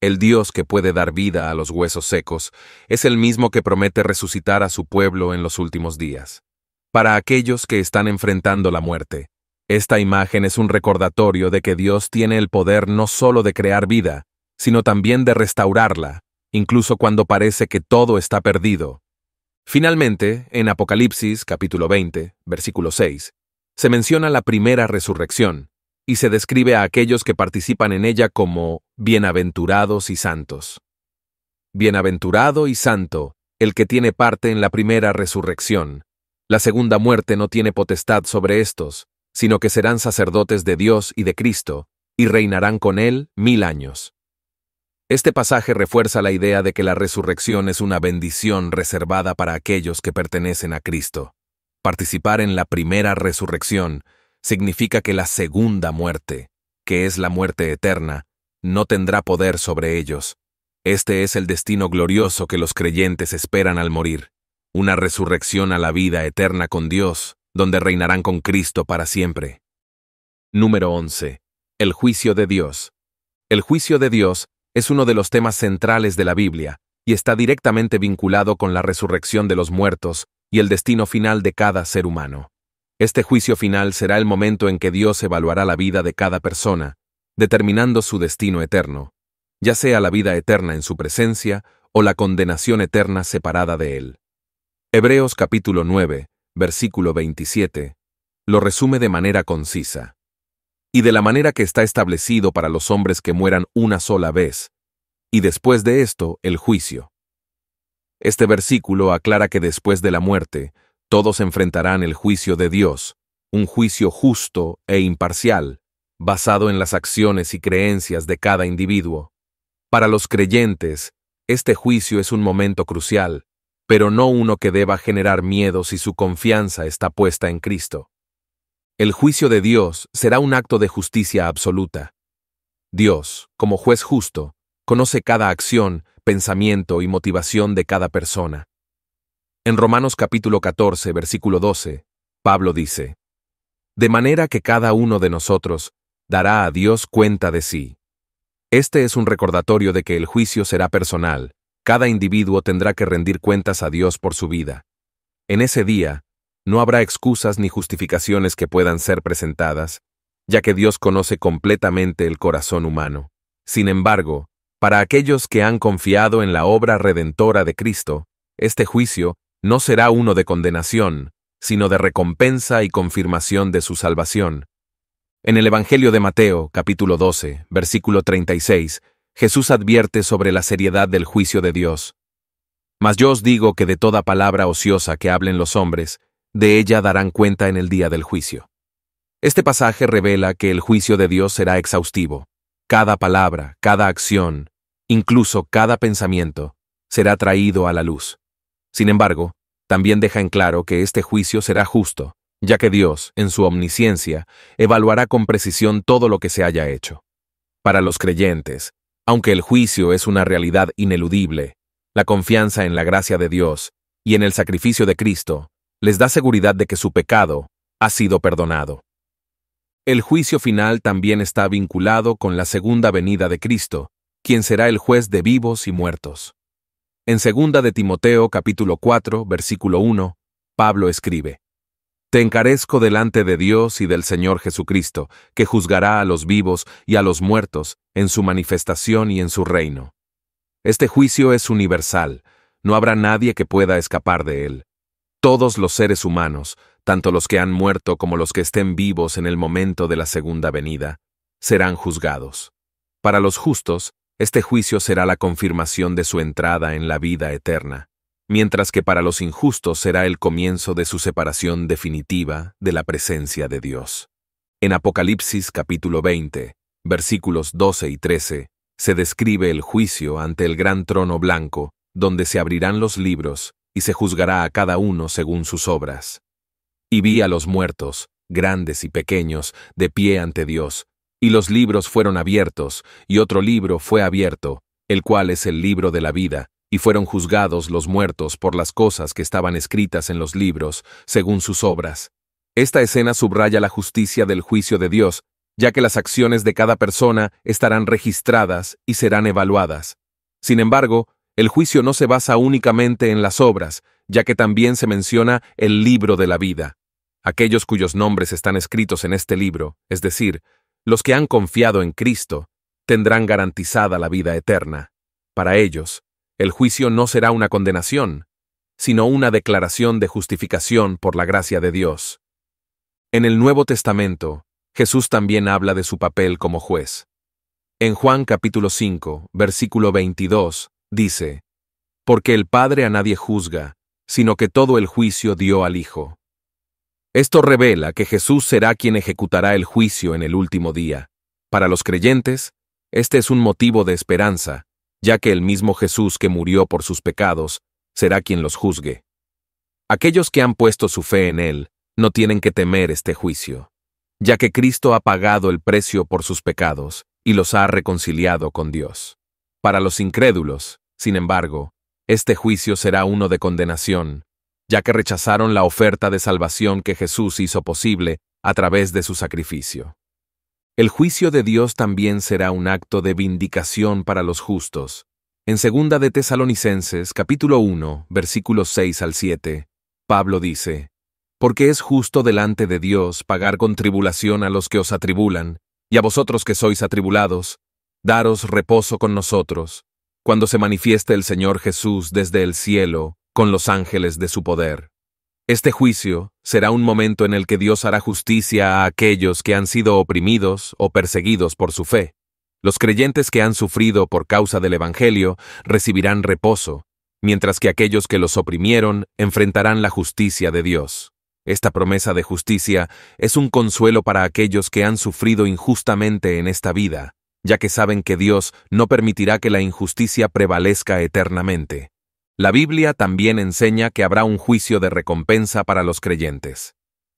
El Dios que puede dar vida a los huesos secos es el mismo que promete resucitar a su pueblo en los últimos días. Para aquellos que están enfrentando la muerte, esta imagen es un recordatorio de que Dios tiene el poder no solo de crear vida, sino también de restaurarla, incluso cuando parece que todo está perdido. Finalmente, en Apocalipsis capítulo 20, versículo 6, se menciona la primera resurrección, y se describe a aquellos que participan en ella como bienaventurados y santos. Bienaventurado y santo, el que tiene parte en la primera resurrección. La segunda muerte no tiene potestad sobre estos, sino que serán sacerdotes de Dios y de Cristo, y reinarán con él mil años. Este pasaje refuerza la idea de que la resurrección es una bendición reservada para aquellos que pertenecen a Cristo. Participar en la primera resurrección significa que la segunda muerte, que es la muerte eterna, no tendrá poder sobre ellos. Este es el destino glorioso que los creyentes esperan al morir, una resurrección a la vida eterna con Dios, donde reinarán con Cristo para siempre. Número 11. El juicio de Dios. El juicio de Dios es uno de los temas centrales de la Biblia y está directamente vinculado con la resurrección de los muertos y el destino final de cada ser humano. Este juicio final será el momento en que Dios evaluará la vida de cada persona, determinando su destino eterno, ya sea la vida eterna en su presencia o la condenación eterna separada de él. Hebreos capítulo 9, versículo 27, lo resume de manera concisa y de la manera que está establecido para los hombres que mueran una sola vez, y después de esto el juicio. Este versículo aclara que después de la muerte, todos enfrentarán el juicio de Dios, un juicio justo e imparcial, basado en las acciones y creencias de cada individuo. Para los creyentes, este juicio es un momento crucial, pero no uno que deba generar miedo si su confianza está puesta en Cristo. El juicio de Dios será un acto de justicia absoluta. Dios, como juez justo, conoce cada acción, pensamiento y motivación de cada persona. En Romanos capítulo 14, versículo 12, Pablo dice, De manera que cada uno de nosotros dará a Dios cuenta de sí. Este es un recordatorio de que el juicio será personal, cada individuo tendrá que rendir cuentas a Dios por su vida. En ese día, no habrá excusas ni justificaciones que puedan ser presentadas, ya que Dios conoce completamente el corazón humano. Sin embargo, para aquellos que han confiado en la obra redentora de Cristo, este juicio no será uno de condenación, sino de recompensa y confirmación de su salvación. En el Evangelio de Mateo, capítulo 12, versículo 36, Jesús advierte sobre la seriedad del juicio de Dios. Mas yo os digo que de toda palabra ociosa que hablen los hombres, de ella darán cuenta en el día del juicio. Este pasaje revela que el juicio de Dios será exhaustivo. Cada palabra, cada acción, incluso cada pensamiento, será traído a la luz. Sin embargo, también deja en claro que este juicio será justo, ya que Dios, en su omnisciencia, evaluará con precisión todo lo que se haya hecho. Para los creyentes, aunque el juicio es una realidad ineludible, la confianza en la gracia de Dios y en el sacrificio de Cristo les da seguridad de que su pecado ha sido perdonado. El juicio final también está vinculado con la segunda venida de Cristo, quien será el juez de vivos y muertos. En 2 de Timoteo capítulo 4, versículo 1, Pablo escribe, Te encarezco delante de Dios y del Señor Jesucristo, que juzgará a los vivos y a los muertos en su manifestación y en su reino. Este juicio es universal, no habrá nadie que pueda escapar de él. Todos los seres humanos, tanto los que han muerto como los que estén vivos en el momento de la segunda venida, serán juzgados. Para los justos, este juicio será la confirmación de su entrada en la vida eterna, mientras que para los injustos será el comienzo de su separación definitiva de la presencia de Dios. En Apocalipsis capítulo 20, versículos 12 y 13, se describe el juicio ante el gran trono blanco, donde se abrirán los libros, y se juzgará a cada uno según sus obras. Y vi a los muertos, grandes y pequeños, de pie ante Dios, y los libros fueron abiertos, y otro libro fue abierto, el cual es el libro de la vida, y fueron juzgados los muertos por las cosas que estaban escritas en los libros, según sus obras. Esta escena subraya la justicia del juicio de Dios, ya que las acciones de cada persona estarán registradas y serán evaluadas. Sin embargo, el juicio no se basa únicamente en las obras, ya que también se menciona el libro de la vida. Aquellos cuyos nombres están escritos en este libro, es decir, los que han confiado en Cristo, tendrán garantizada la vida eterna. Para ellos, el juicio no será una condenación, sino una declaración de justificación por la gracia de Dios. En el Nuevo Testamento, Jesús también habla de su papel como juez. En Juan capítulo 5, versículo 22, dice, Porque el Padre a nadie juzga, sino que todo el juicio dio al Hijo. Esto revela que Jesús será quien ejecutará el juicio en el último día. Para los creyentes, este es un motivo de esperanza, ya que el mismo Jesús que murió por sus pecados será quien los juzgue. Aquellos que han puesto su fe en Él no tienen que temer este juicio, ya que Cristo ha pagado el precio por sus pecados y los ha reconciliado con Dios. Para los incrédulos, sin embargo, este juicio será uno de condenación, ya que rechazaron la oferta de salvación que Jesús hizo posible a través de su sacrificio. El juicio de Dios también será un acto de vindicación para los justos. En 2 de Tesalonicenses, capítulo 1, versículos 6 al 7, Pablo dice, Porque es justo delante de Dios pagar con tribulación a los que os atribulan, y a vosotros que sois atribulados, daros reposo con nosotros, cuando se manifieste el Señor Jesús desde el cielo con los ángeles de su poder. Este juicio será un momento en el que Dios hará justicia a aquellos que han sido oprimidos o perseguidos por su fe. Los creyentes que han sufrido por causa del Evangelio recibirán reposo, mientras que aquellos que los oprimieron enfrentarán la justicia de Dios. Esta promesa de justicia es un consuelo para aquellos que han sufrido injustamente en esta vida, ya que saben que Dios no permitirá que la injusticia prevalezca eternamente. La Biblia también enseña que habrá un juicio de recompensa para los creyentes.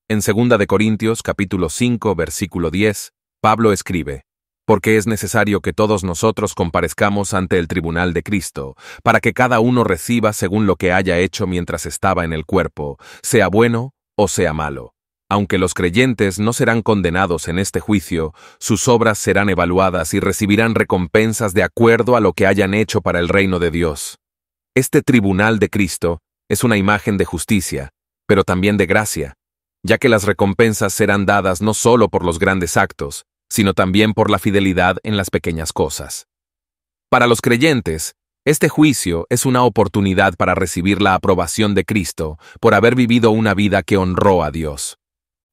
En 2 de Corintios capítulo 5 versículo 10, Pablo escribe: porque es necesario que todos nosotros comparezcamos ante el tribunal de Cristo, para que cada uno reciba según lo que haya hecho mientras estaba en el cuerpo, sea bueno o sea malo. Aunque los creyentes no serán condenados en este juicio, sus obras serán evaluadas y recibirán recompensas de acuerdo a lo que hayan hecho para el reino de Dios. Este tribunal de Cristo es una imagen de justicia, pero también de gracia, ya que las recompensas serán dadas no solo por los grandes actos, sino también por la fidelidad en las pequeñas cosas. Para los creyentes, este juicio es una oportunidad para recibir la aprobación de Cristo por haber vivido una vida que honró a Dios.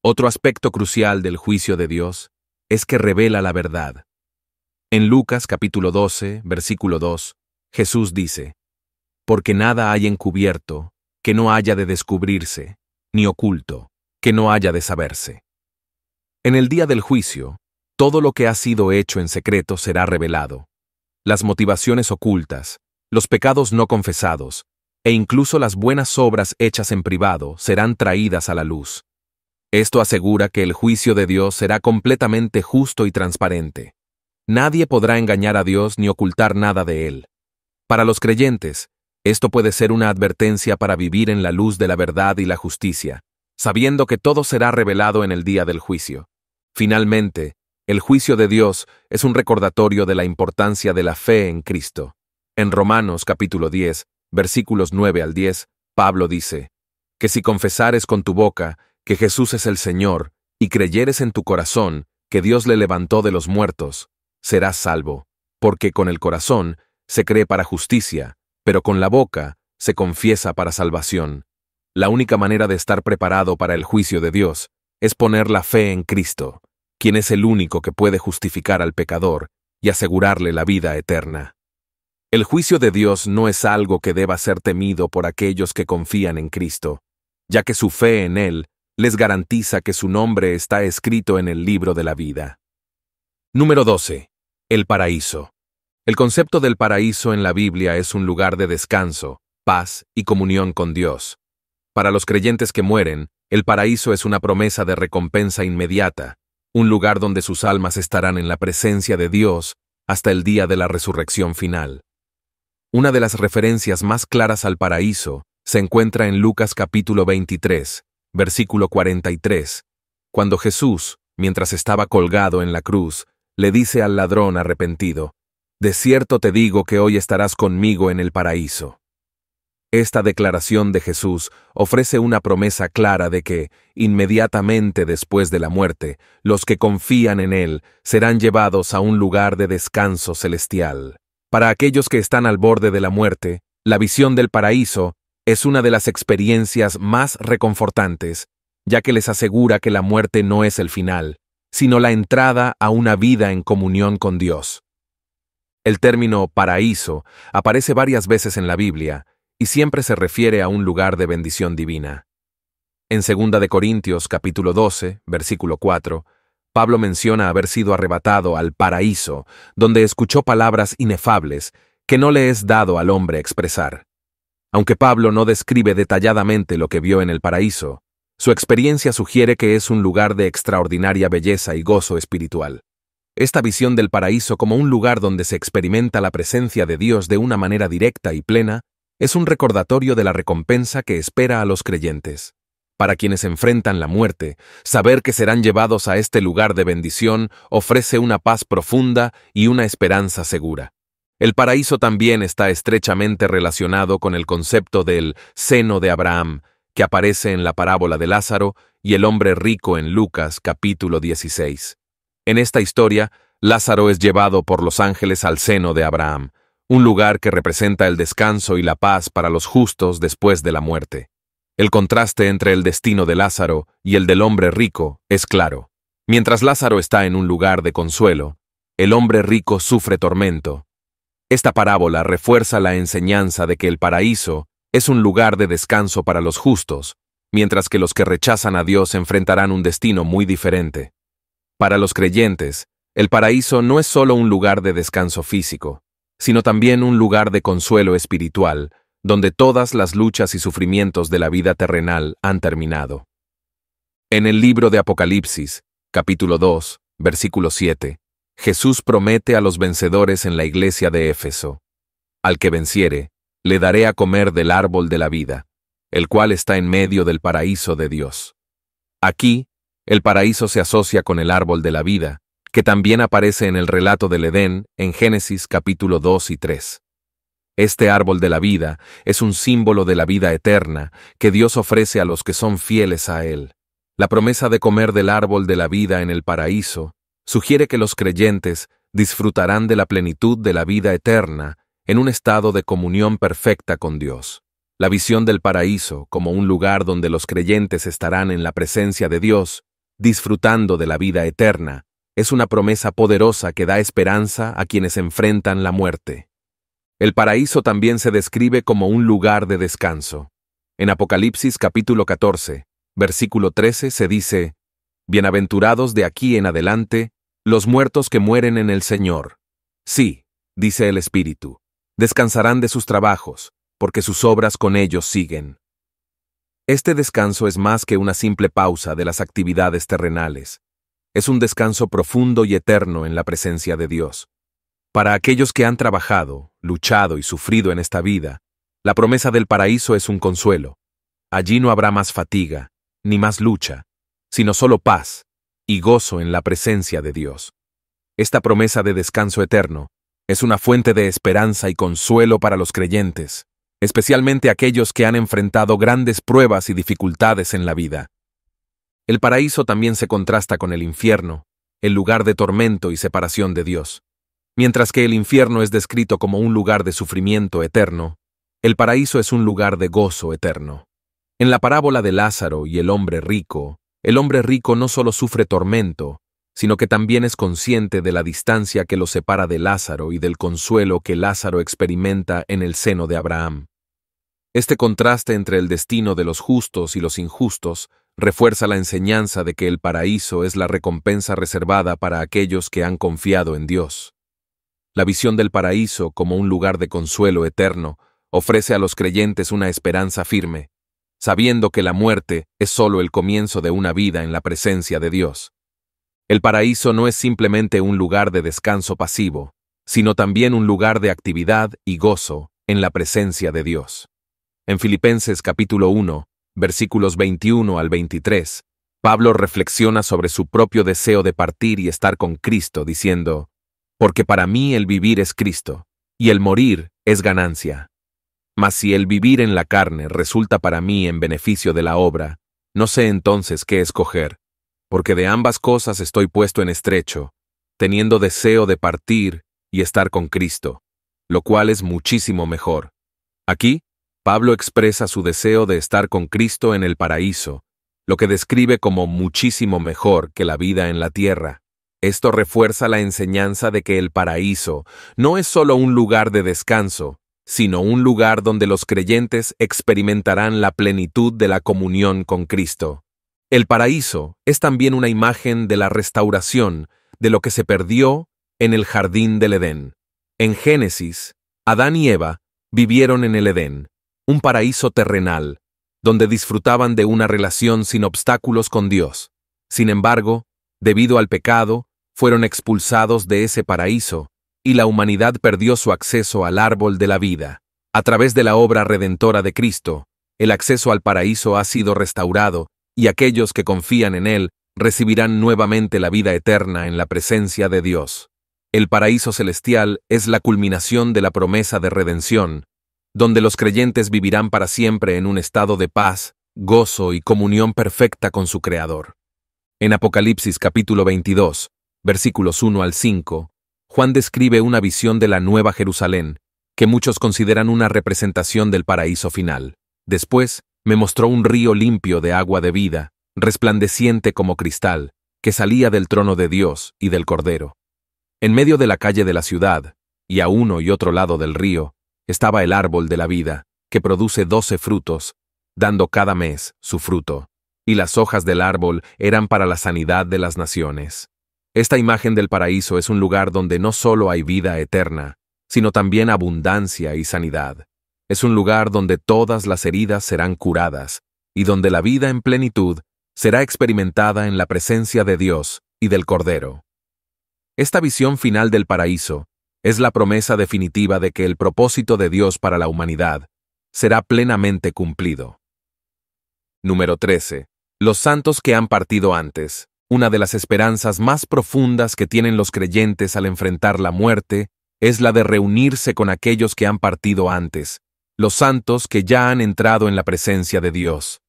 Otro aspecto crucial del juicio de Dios es que revela la verdad. En Lucas capítulo 12, versículo 2, Jesús dice, Porque nada hay encubierto, que no haya de descubrirse, ni oculto, que no haya de saberse. En el día del juicio, todo lo que ha sido hecho en secreto será revelado. Las motivaciones ocultas, los pecados no confesados, e incluso las buenas obras hechas en privado serán traídas a la luz. Esto asegura que el juicio de Dios será completamente justo y transparente. Nadie podrá engañar a Dios ni ocultar nada de Él. Para los creyentes, esto puede ser una advertencia para vivir en la luz de la verdad y la justicia, sabiendo que todo será revelado en el día del juicio. Finalmente, el juicio de Dios es un recordatorio de la importancia de la fe en Cristo. En Romanos capítulo 10, versículos 9 al 10, Pablo dice, que si confesares con tu boca que Jesús es el Señor, y creyeres en tu corazón que Dios le levantó de los muertos, serás salvo, porque con el corazón se cree para justicia, pero con la boca se confiesa para salvación. La única manera de estar preparado para el juicio de Dios es poner la fe en Cristo, quien es el único que puede justificar al pecador y asegurarle la vida eterna. El juicio de Dios no es algo que deba ser temido por aquellos que confían en Cristo, ya que su fe en Él les garantiza que su nombre está escrito en el libro de la vida. Número 12. El paraíso. El concepto del paraíso en la Biblia es un lugar de descanso, paz y comunión con Dios. Para los creyentes que mueren, el paraíso es una promesa de recompensa inmediata, un lugar donde sus almas estarán en la presencia de Dios hasta el día de la resurrección final. Una de las referencias más claras al paraíso se encuentra en Lucas capítulo 23, versículo 43, cuando Jesús, mientras estaba colgado en la cruz, le dice al ladrón arrepentido, De cierto te digo que hoy estarás conmigo en el paraíso. Esta declaración de Jesús ofrece una promesa clara de que, inmediatamente después de la muerte, los que confían en Él serán llevados a un lugar de descanso celestial. Para aquellos que están al borde de la muerte, la visión del paraíso es una de las experiencias más reconfortantes, ya que les asegura que la muerte no es el final, sino la entrada a una vida en comunión con Dios. El término paraíso aparece varias veces en la Biblia y siempre se refiere a un lugar de bendición divina. En 2 de Corintios capítulo 12, versículo 4, Pablo menciona haber sido arrebatado al paraíso, donde escuchó palabras inefables que no le es dado al hombre expresar. Aunque Pablo no describe detalladamente lo que vio en el paraíso, su experiencia sugiere que es un lugar de extraordinaria belleza y gozo espiritual. Esta visión del paraíso como un lugar donde se experimenta la presencia de Dios de una manera directa y plena es un recordatorio de la recompensa que espera a los creyentes. Para quienes enfrentan la muerte, saber que serán llevados a este lugar de bendición ofrece una paz profunda y una esperanza segura. El paraíso también está estrechamente relacionado con el concepto del seno de Abraham, que aparece en la parábola de Lázaro y el hombre rico en Lucas capítulo 16. En esta historia, Lázaro es llevado por los ángeles al seno de Abraham, un lugar que representa el descanso y la paz para los justos después de la muerte. El contraste entre el destino de Lázaro y el del hombre rico es claro. Mientras Lázaro está en un lugar de consuelo, el hombre rico sufre tormento, esta parábola refuerza la enseñanza de que el paraíso es un lugar de descanso para los justos, mientras que los que rechazan a Dios enfrentarán un destino muy diferente. Para los creyentes, el paraíso no es solo un lugar de descanso físico, sino también un lugar de consuelo espiritual, donde todas las luchas y sufrimientos de la vida terrenal han terminado. En el libro de Apocalipsis, capítulo 2, versículo 7, Jesús promete a los vencedores en la iglesia de Éfeso, Al que venciere, le daré a comer del árbol de la vida, el cual está en medio del paraíso de Dios. Aquí, el paraíso se asocia con el árbol de la vida, que también aparece en el relato del Edén en Génesis capítulo 2 y 3. Este árbol de la vida es un símbolo de la vida eterna que Dios ofrece a los que son fieles a Él. La promesa de comer del árbol de la vida en el paraíso sugiere que los creyentes disfrutarán de la plenitud de la vida eterna en un estado de comunión perfecta con Dios. La visión del paraíso como un lugar donde los creyentes estarán en la presencia de Dios, disfrutando de la vida eterna, es una promesa poderosa que da esperanza a quienes enfrentan la muerte. El paraíso también se describe como un lugar de descanso. En Apocalipsis capítulo 14, versículo 13 se dice, Bienaventurados de aquí en adelante, los muertos que mueren en el Señor. Sí, dice el Espíritu, descansarán de sus trabajos, porque sus obras con ellos siguen. Este descanso es más que una simple pausa de las actividades terrenales. Es un descanso profundo y eterno en la presencia de Dios. Para aquellos que han trabajado, luchado y sufrido en esta vida, la promesa del paraíso es un consuelo. Allí no habrá más fatiga, ni más lucha, sino solo paz, y gozo en la presencia de Dios. Esta promesa de descanso eterno es una fuente de esperanza y consuelo para los creyentes, especialmente aquellos que han enfrentado grandes pruebas y dificultades en la vida. El paraíso también se contrasta con el infierno, el lugar de tormento y separación de Dios. Mientras que el infierno es descrito como un lugar de sufrimiento eterno, el paraíso es un lugar de gozo eterno. En la parábola de Lázaro y el hombre rico, el hombre rico no solo sufre tormento, sino que también es consciente de la distancia que lo separa de Lázaro y del consuelo que Lázaro experimenta en el seno de Abraham. Este contraste entre el destino de los justos y los injustos refuerza la enseñanza de que el paraíso es la recompensa reservada para aquellos que han confiado en Dios. La visión del paraíso como un lugar de consuelo eterno ofrece a los creyentes una esperanza firme, sabiendo que la muerte es solo el comienzo de una vida en la presencia de Dios. El paraíso no es simplemente un lugar de descanso pasivo, sino también un lugar de actividad y gozo en la presencia de Dios. En Filipenses capítulo 1, versículos 21 al 23, Pablo reflexiona sobre su propio deseo de partir y estar con Cristo, diciendo, Porque para mí el vivir es Cristo, y el morir es ganancia. Mas si el vivir en la carne resulta para mí en beneficio de la obra, no sé entonces qué escoger, porque de ambas cosas estoy puesto en estrecho, teniendo deseo de partir y estar con Cristo, lo cual es muchísimo mejor. Aquí, Pablo expresa su deseo de estar con Cristo en el paraíso, lo que describe como muchísimo mejor que la vida en la tierra. Esto refuerza la enseñanza de que el paraíso no es solo un lugar de descanso, sino un lugar donde los creyentes experimentarán la plenitud de la comunión con Cristo. El paraíso es también una imagen de la restauración de lo que se perdió en el jardín del Edén. En Génesis, Adán y Eva vivieron en el Edén, un paraíso terrenal, donde disfrutaban de una relación sin obstáculos con Dios. Sin embargo, debido al pecado, fueron expulsados de ese paraíso y la humanidad perdió su acceso al árbol de la vida. A través de la obra redentora de Cristo, el acceso al paraíso ha sido restaurado y aquellos que confían en Él recibirán nuevamente la vida eterna en la presencia de Dios. El paraíso celestial es la culminación de la promesa de redención, donde los creyentes vivirán para siempre en un estado de paz, gozo y comunión perfecta con su Creador. En Apocalipsis capítulo 22, versículos 1 al 5, Juan describe una visión de la Nueva Jerusalén, que muchos consideran una representación del paraíso final. Después, me mostró un río limpio de agua de vida, resplandeciente como cristal, que salía del trono de Dios y del Cordero. En medio de la calle de la ciudad, y a uno y otro lado del río, estaba el árbol de la vida, que produce doce frutos, dando cada mes su fruto, y las hojas del árbol eran para la sanidad de las naciones. Esta imagen del paraíso es un lugar donde no solo hay vida eterna, sino también abundancia y sanidad. Es un lugar donde todas las heridas serán curadas y donde la vida en plenitud será experimentada en la presencia de Dios y del Cordero. Esta visión final del paraíso es la promesa definitiva de que el propósito de Dios para la humanidad será plenamente cumplido. Número 13. Los santos que han partido antes. Una de las esperanzas más profundas que tienen los creyentes al enfrentar la muerte es la de reunirse con aquellos que han partido antes, los santos que ya han entrado en la presencia de Dios.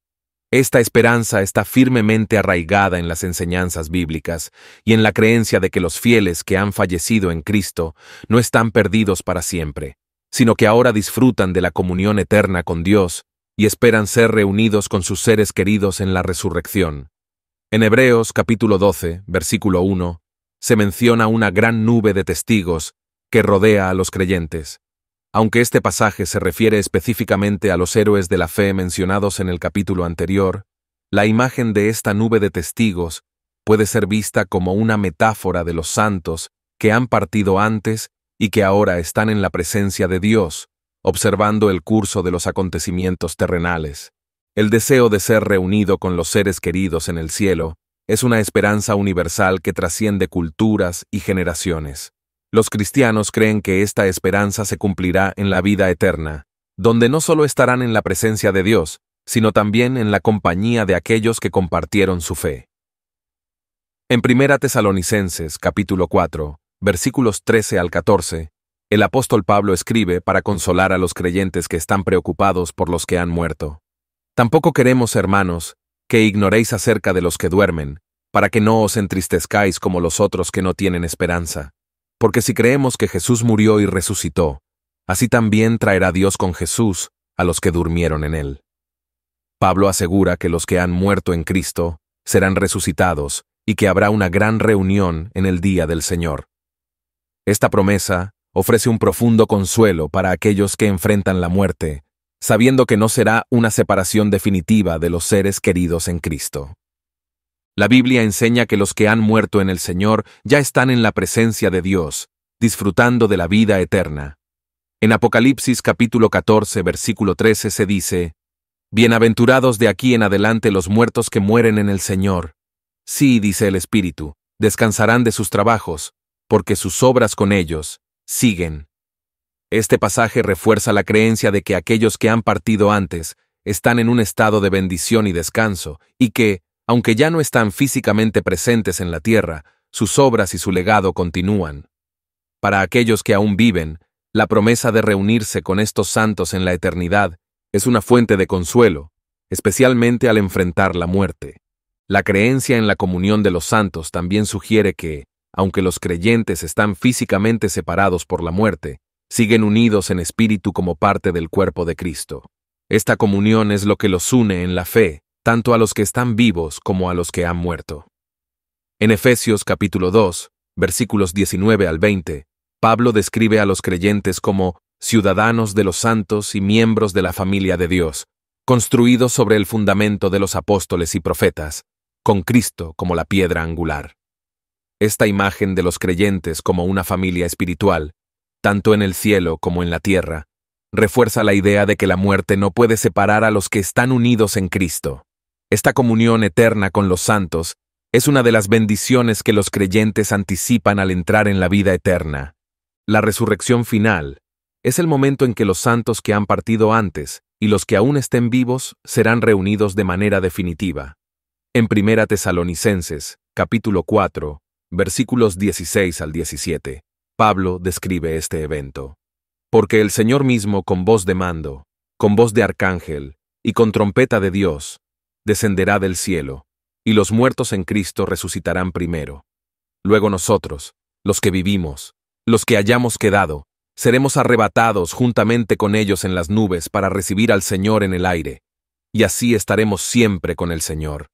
Esta esperanza está firmemente arraigada en las enseñanzas bíblicas y en la creencia de que los fieles que han fallecido en Cristo no están perdidos para siempre, sino que ahora disfrutan de la comunión eterna con Dios y esperan ser reunidos con sus seres queridos en la resurrección. En Hebreos capítulo 12, versículo 1, se menciona una gran nube de testigos que rodea a los creyentes. Aunque este pasaje se refiere específicamente a los héroes de la fe mencionados en el capítulo anterior, la imagen de esta nube de testigos puede ser vista como una metáfora de los santos que han partido antes y que ahora están en la presencia de Dios, observando el curso de los acontecimientos terrenales. El deseo de ser reunido con los seres queridos en el cielo es una esperanza universal que trasciende culturas y generaciones. Los cristianos creen que esta esperanza se cumplirá en la vida eterna, donde no solo estarán en la presencia de Dios, sino también en la compañía de aquellos que compartieron su fe. En 1 Tesalonicenses capítulo 4, versículos 13 al 14, el apóstol Pablo escribe para consolar a los creyentes que están preocupados por los que han muerto. Tampoco queremos, hermanos, que ignoréis acerca de los que duermen, para que no os entristezcáis como los otros que no tienen esperanza. Porque si creemos que Jesús murió y resucitó, así también traerá Dios con Jesús a los que durmieron en él. Pablo asegura que los que han muerto en Cristo serán resucitados y que habrá una gran reunión en el día del Señor. Esta promesa ofrece un profundo consuelo para aquellos que enfrentan la muerte sabiendo que no será una separación definitiva de los seres queridos en Cristo. La Biblia enseña que los que han muerto en el Señor ya están en la presencia de Dios, disfrutando de la vida eterna. En Apocalipsis capítulo 14 versículo 13 se dice, Bienaventurados de aquí en adelante los muertos que mueren en el Señor. Sí, dice el Espíritu, descansarán de sus trabajos, porque sus obras con ellos siguen. Este pasaje refuerza la creencia de que aquellos que han partido antes están en un estado de bendición y descanso, y que, aunque ya no están físicamente presentes en la tierra, sus obras y su legado continúan. Para aquellos que aún viven, la promesa de reunirse con estos santos en la eternidad es una fuente de consuelo, especialmente al enfrentar la muerte. La creencia en la comunión de los santos también sugiere que, aunque los creyentes están físicamente separados por la muerte, siguen unidos en espíritu como parte del cuerpo de Cristo. Esta comunión es lo que los une en la fe, tanto a los que están vivos como a los que han muerto. En Efesios capítulo 2, versículos 19 al 20, Pablo describe a los creyentes como ciudadanos de los santos y miembros de la familia de Dios, construidos sobre el fundamento de los apóstoles y profetas, con Cristo como la piedra angular. Esta imagen de los creyentes como una familia espiritual tanto en el cielo como en la tierra, refuerza la idea de que la muerte no puede separar a los que están unidos en Cristo. Esta comunión eterna con los santos es una de las bendiciones que los creyentes anticipan al entrar en la vida eterna. La resurrección final es el momento en que los santos que han partido antes y los que aún estén vivos serán reunidos de manera definitiva. En Primera Tesalonicenses, capítulo 4, versículos 16 al 17. Pablo describe este evento. Porque el Señor mismo con voz de mando, con voz de arcángel, y con trompeta de Dios, descenderá del cielo, y los muertos en Cristo resucitarán primero. Luego nosotros, los que vivimos, los que hayamos quedado, seremos arrebatados juntamente con ellos en las nubes para recibir al Señor en el aire, y así estaremos siempre con el Señor.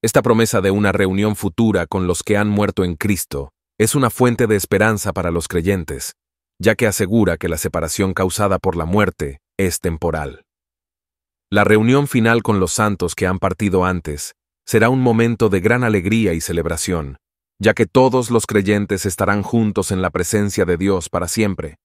Esta promesa de una reunión futura con los que han muerto en Cristo es una fuente de esperanza para los creyentes, ya que asegura que la separación causada por la muerte es temporal. La reunión final con los santos que han partido antes será un momento de gran alegría y celebración, ya que todos los creyentes estarán juntos en la presencia de Dios para siempre.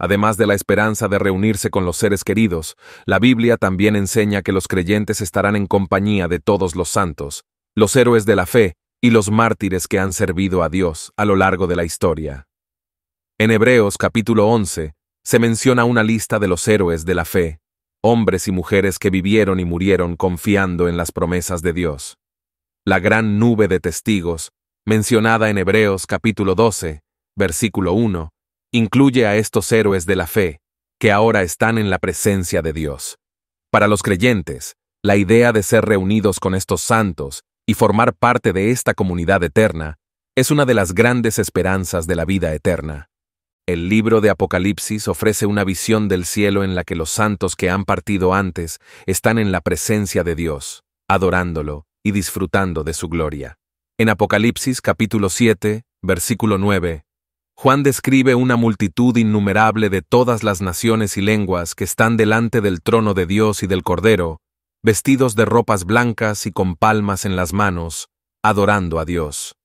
Además de la esperanza de reunirse con los seres queridos, la Biblia también enseña que los creyentes estarán en compañía de todos los santos, los héroes de la fe, y los mártires que han servido a Dios a lo largo de la historia. En Hebreos capítulo 11 se menciona una lista de los héroes de la fe, hombres y mujeres que vivieron y murieron confiando en las promesas de Dios. La gran nube de testigos, mencionada en Hebreos capítulo 12, versículo 1, incluye a estos héroes de la fe, que ahora están en la presencia de Dios. Para los creyentes, la idea de ser reunidos con estos santos y formar parte de esta comunidad eterna es una de las grandes esperanzas de la vida eterna. El libro de Apocalipsis ofrece una visión del cielo en la que los santos que han partido antes están en la presencia de Dios, adorándolo y disfrutando de su gloria. En Apocalipsis capítulo 7, versículo 9, Juan describe una multitud innumerable de todas las naciones y lenguas que están delante del trono de Dios y del Cordero, vestidos de ropas blancas y con palmas en las manos, adorando a Dios.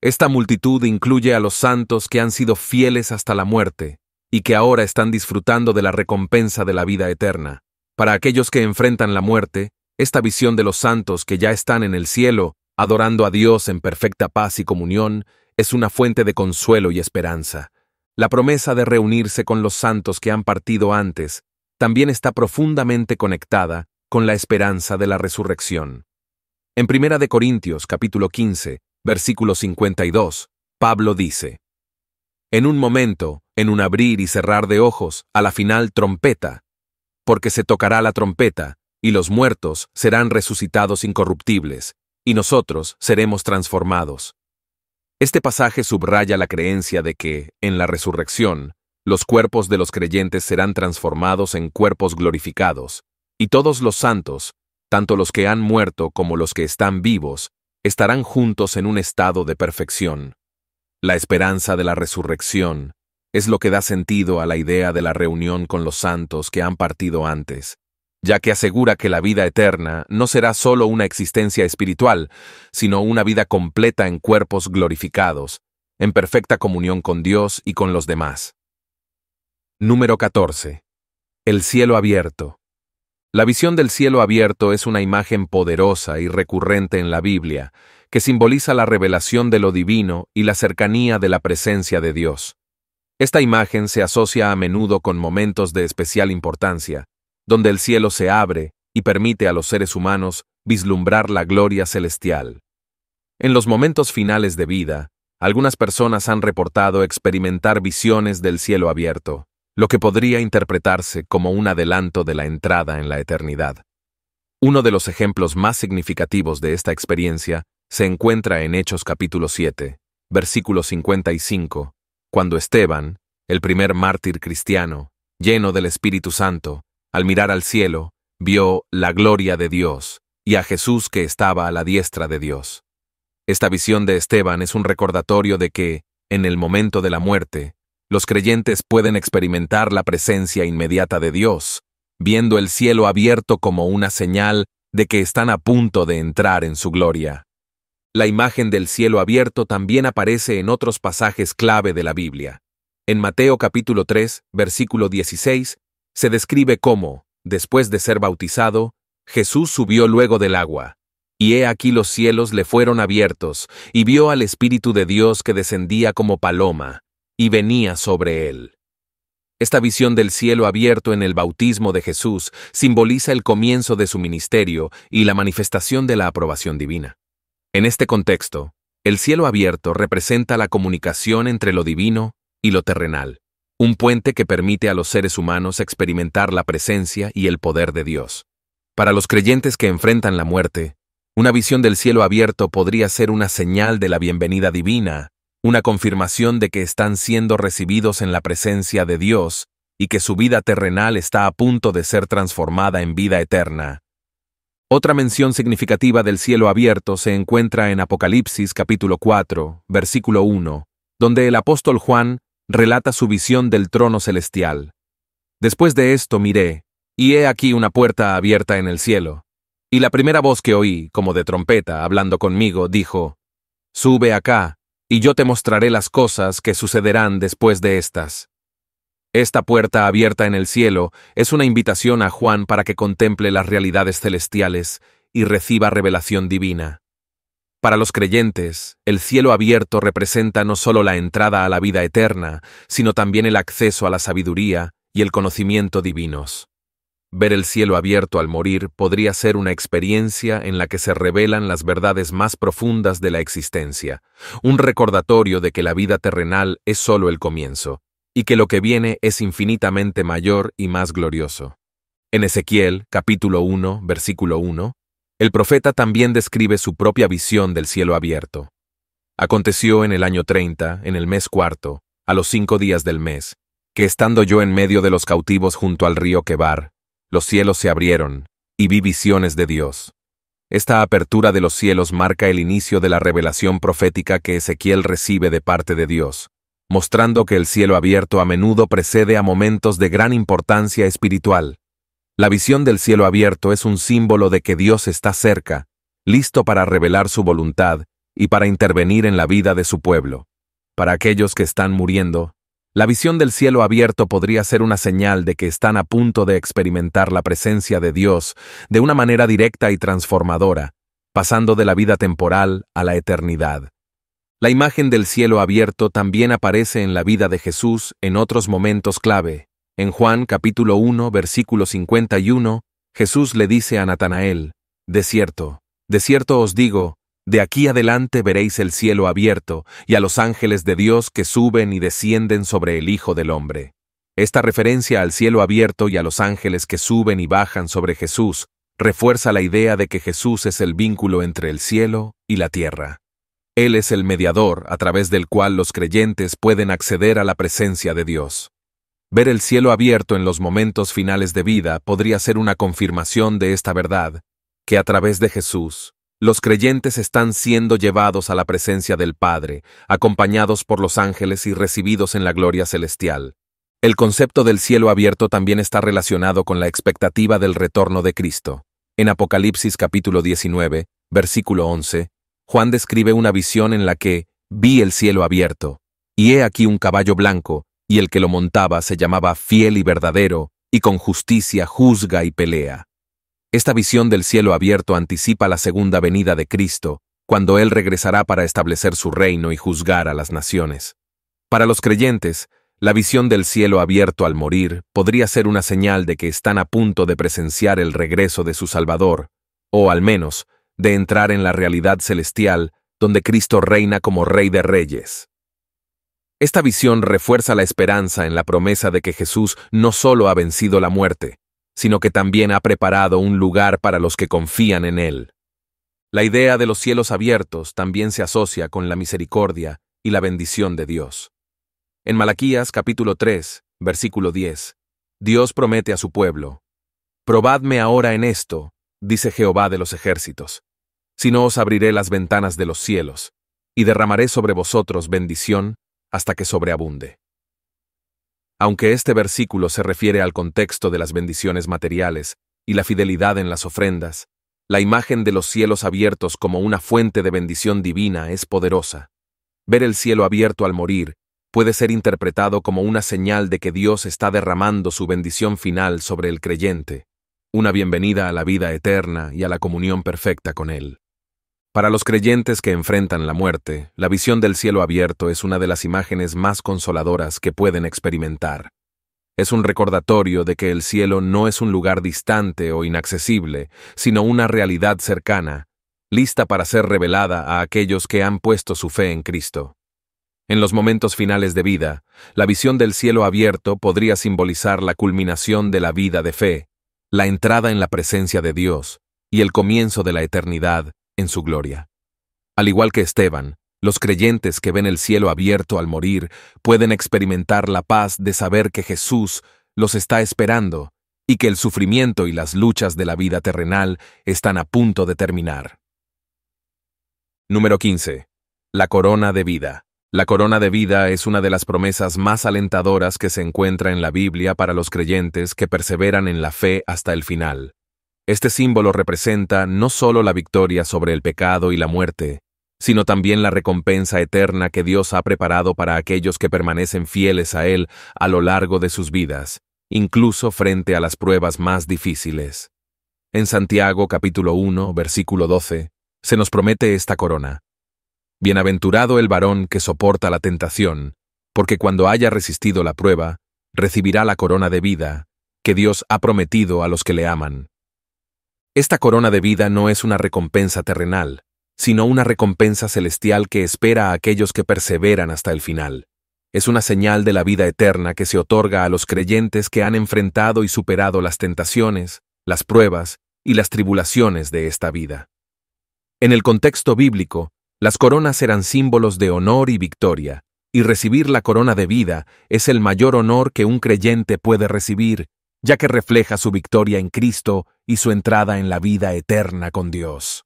Esta multitud incluye a los santos que han sido fieles hasta la muerte y que ahora están disfrutando de la recompensa de la vida eterna. Para aquellos que enfrentan la muerte, esta visión de los santos que ya están en el cielo, adorando a Dios en perfecta paz y comunión, es una fuente de consuelo y esperanza. La promesa de reunirse con los santos que han partido antes también está profundamente conectada con la esperanza de la resurrección. En 1 de Corintios capítulo 15, versículo 52, Pablo dice: En un momento, en un abrir y cerrar de ojos, a la final trompeta, porque se tocará la trompeta, y los muertos serán resucitados incorruptibles, y nosotros seremos transformados. Este pasaje subraya la creencia de que, en la resurrección, los cuerpos de los creyentes serán transformados en cuerpos glorificados, y todos los santos, tanto los que han muerto como los que están vivos, estarán juntos en un estado de perfección. La esperanza de la resurrección es lo que da sentido a la idea de la reunión con los santos que han partido antes, ya que asegura que la vida eterna no será solo una existencia espiritual, sino una vida completa en cuerpos glorificados, en perfecta comunión con Dios y con los demás. Número 14. El cielo abierto. La visión del cielo abierto es una imagen poderosa y recurrente en la Biblia, que simboliza la revelación de lo divino y la cercanía de la presencia de Dios. Esta imagen se asocia a menudo con momentos de especial importancia, donde el cielo se abre y permite a los seres humanos vislumbrar la gloria celestial. En los momentos finales de vida, algunas personas han reportado experimentar visiones del cielo abierto, lo que podría interpretarse como un adelanto de la entrada en la eternidad. Uno de los ejemplos más significativos de esta experiencia se encuentra en Hechos capítulo 7, versículo 55, cuando Esteban, el primer mártir cristiano, lleno del Espíritu Santo, al mirar al cielo, vio la gloria de Dios y a Jesús que estaba a la diestra de Dios. Esta visión de Esteban es un recordatorio de que, en el momento de la muerte, los creyentes pueden experimentar la presencia inmediata de Dios, viendo el cielo abierto como una señal de que están a punto de entrar en su gloria. La imagen del cielo abierto también aparece en otros pasajes clave de la Biblia. En Mateo capítulo 3, versículo 16, se describe cómo, después de ser bautizado, Jesús subió luego del agua, y he aquí los cielos le fueron abiertos, y vio al Espíritu de Dios que descendía como paloma, y venía sobre él. Esta visión del cielo abierto en el bautismo de Jesús simboliza el comienzo de su ministerio y la manifestación de la aprobación divina. En este contexto, el cielo abierto representa la comunicación entre lo divino y lo terrenal, un puente que permite a los seres humanos experimentar la presencia y el poder de Dios. Para los creyentes que enfrentan la muerte, una visión del cielo abierto podría ser una señal de la bienvenida divina una confirmación de que están siendo recibidos en la presencia de Dios y que su vida terrenal está a punto de ser transformada en vida eterna. Otra mención significativa del cielo abierto se encuentra en Apocalipsis capítulo 4, versículo 1, donde el apóstol Juan relata su visión del trono celestial. Después de esto miré, y he aquí una puerta abierta en el cielo. Y la primera voz que oí, como de trompeta, hablando conmigo, dijo, Sube acá, y yo te mostraré las cosas que sucederán después de estas. Esta puerta abierta en el cielo es una invitación a Juan para que contemple las realidades celestiales y reciba revelación divina. Para los creyentes, el cielo abierto representa no solo la entrada a la vida eterna, sino también el acceso a la sabiduría y el conocimiento divinos. Ver el cielo abierto al morir podría ser una experiencia en la que se revelan las verdades más profundas de la existencia, un recordatorio de que la vida terrenal es solo el comienzo, y que lo que viene es infinitamente mayor y más glorioso. En Ezequiel, capítulo 1, versículo 1, el profeta también describe su propia visión del cielo abierto. Aconteció en el año 30, en el mes cuarto, a los cinco días del mes, que estando yo en medio de los cautivos junto al río Quebar, los cielos se abrieron, y vi visiones de Dios. Esta apertura de los cielos marca el inicio de la revelación profética que Ezequiel recibe de parte de Dios, mostrando que el cielo abierto a menudo precede a momentos de gran importancia espiritual. La visión del cielo abierto es un símbolo de que Dios está cerca, listo para revelar su voluntad y para intervenir en la vida de su pueblo. Para aquellos que están muriendo, la visión del cielo abierto podría ser una señal de que están a punto de experimentar la presencia de Dios de una manera directa y transformadora, pasando de la vida temporal a la eternidad. La imagen del cielo abierto también aparece en la vida de Jesús en otros momentos clave. En Juan capítulo 1, versículo 51, Jesús le dice a Natanael, De cierto, de cierto os digo, de aquí adelante veréis el cielo abierto y a los ángeles de Dios que suben y descienden sobre el Hijo del Hombre. Esta referencia al cielo abierto y a los ángeles que suben y bajan sobre Jesús refuerza la idea de que Jesús es el vínculo entre el cielo y la tierra. Él es el mediador a través del cual los creyentes pueden acceder a la presencia de Dios. Ver el cielo abierto en los momentos finales de vida podría ser una confirmación de esta verdad, que a través de Jesús, los creyentes están siendo llevados a la presencia del Padre, acompañados por los ángeles y recibidos en la gloria celestial. El concepto del cielo abierto también está relacionado con la expectativa del retorno de Cristo. En Apocalipsis capítulo 19, versículo 11, Juan describe una visión en la que vi el cielo abierto, y he aquí un caballo blanco, y el que lo montaba se llamaba fiel y verdadero, y con justicia juzga y pelea. Esta visión del cielo abierto anticipa la segunda venida de Cristo, cuando Él regresará para establecer su reino y juzgar a las naciones. Para los creyentes, la visión del cielo abierto al morir podría ser una señal de que están a punto de presenciar el regreso de su Salvador, o al menos, de entrar en la realidad celestial donde Cristo reina como Rey de Reyes. Esta visión refuerza la esperanza en la promesa de que Jesús no solo ha vencido la muerte, sino que también ha preparado un lugar para los que confían en Él. La idea de los cielos abiertos también se asocia con la misericordia y la bendición de Dios. En Malaquías capítulo 3, versículo 10, Dios promete a su pueblo, Probadme ahora en esto, dice Jehová de los ejércitos, si no os abriré las ventanas de los cielos, y derramaré sobre vosotros bendición hasta que sobreabunde. Aunque este versículo se refiere al contexto de las bendiciones materiales y la fidelidad en las ofrendas, la imagen de los cielos abiertos como una fuente de bendición divina es poderosa. Ver el cielo abierto al morir puede ser interpretado como una señal de que Dios está derramando su bendición final sobre el creyente, una bienvenida a la vida eterna y a la comunión perfecta con Él. Para los creyentes que enfrentan la muerte, la visión del cielo abierto es una de las imágenes más consoladoras que pueden experimentar. Es un recordatorio de que el cielo no es un lugar distante o inaccesible, sino una realidad cercana, lista para ser revelada a aquellos que han puesto su fe en Cristo. En los momentos finales de vida, la visión del cielo abierto podría simbolizar la culminación de la vida de fe, la entrada en la presencia de Dios y el comienzo de la eternidad en su gloria. Al igual que Esteban, los creyentes que ven el cielo abierto al morir pueden experimentar la paz de saber que Jesús los está esperando y que el sufrimiento y las luchas de la vida terrenal están a punto de terminar. Número 15. La corona de vida. La corona de vida es una de las promesas más alentadoras que se encuentra en la Biblia para los creyentes que perseveran en la fe hasta el final. Este símbolo representa no solo la victoria sobre el pecado y la muerte, sino también la recompensa eterna que Dios ha preparado para aquellos que permanecen fieles a Él a lo largo de sus vidas, incluso frente a las pruebas más difíciles. En Santiago capítulo 1, versículo 12, se nos promete esta corona. Bienaventurado el varón que soporta la tentación, porque cuando haya resistido la prueba, recibirá la corona de vida, que Dios ha prometido a los que le aman. Esta corona de vida no es una recompensa terrenal, sino una recompensa celestial que espera a aquellos que perseveran hasta el final. Es una señal de la vida eterna que se otorga a los creyentes que han enfrentado y superado las tentaciones, las pruebas y las tribulaciones de esta vida. En el contexto bíblico, las coronas eran símbolos de honor y victoria, y recibir la corona de vida es el mayor honor que un creyente puede recibir, ya que refleja su victoria en Cristo y su entrada en la vida eterna con Dios.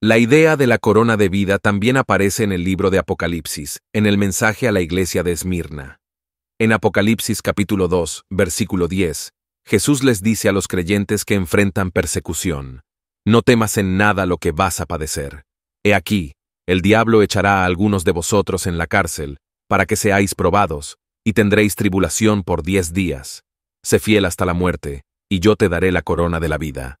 La idea de la corona de vida también aparece en el libro de Apocalipsis, en el mensaje a la iglesia de Esmirna. En Apocalipsis capítulo 2, versículo 10, Jesús les dice a los creyentes que enfrentan persecución, No temas en nada lo que vas a padecer. He aquí, el diablo echará a algunos de vosotros en la cárcel, para que seáis probados, y tendréis tribulación por diez días. Sé fiel hasta la muerte, y yo te daré la corona de la vida.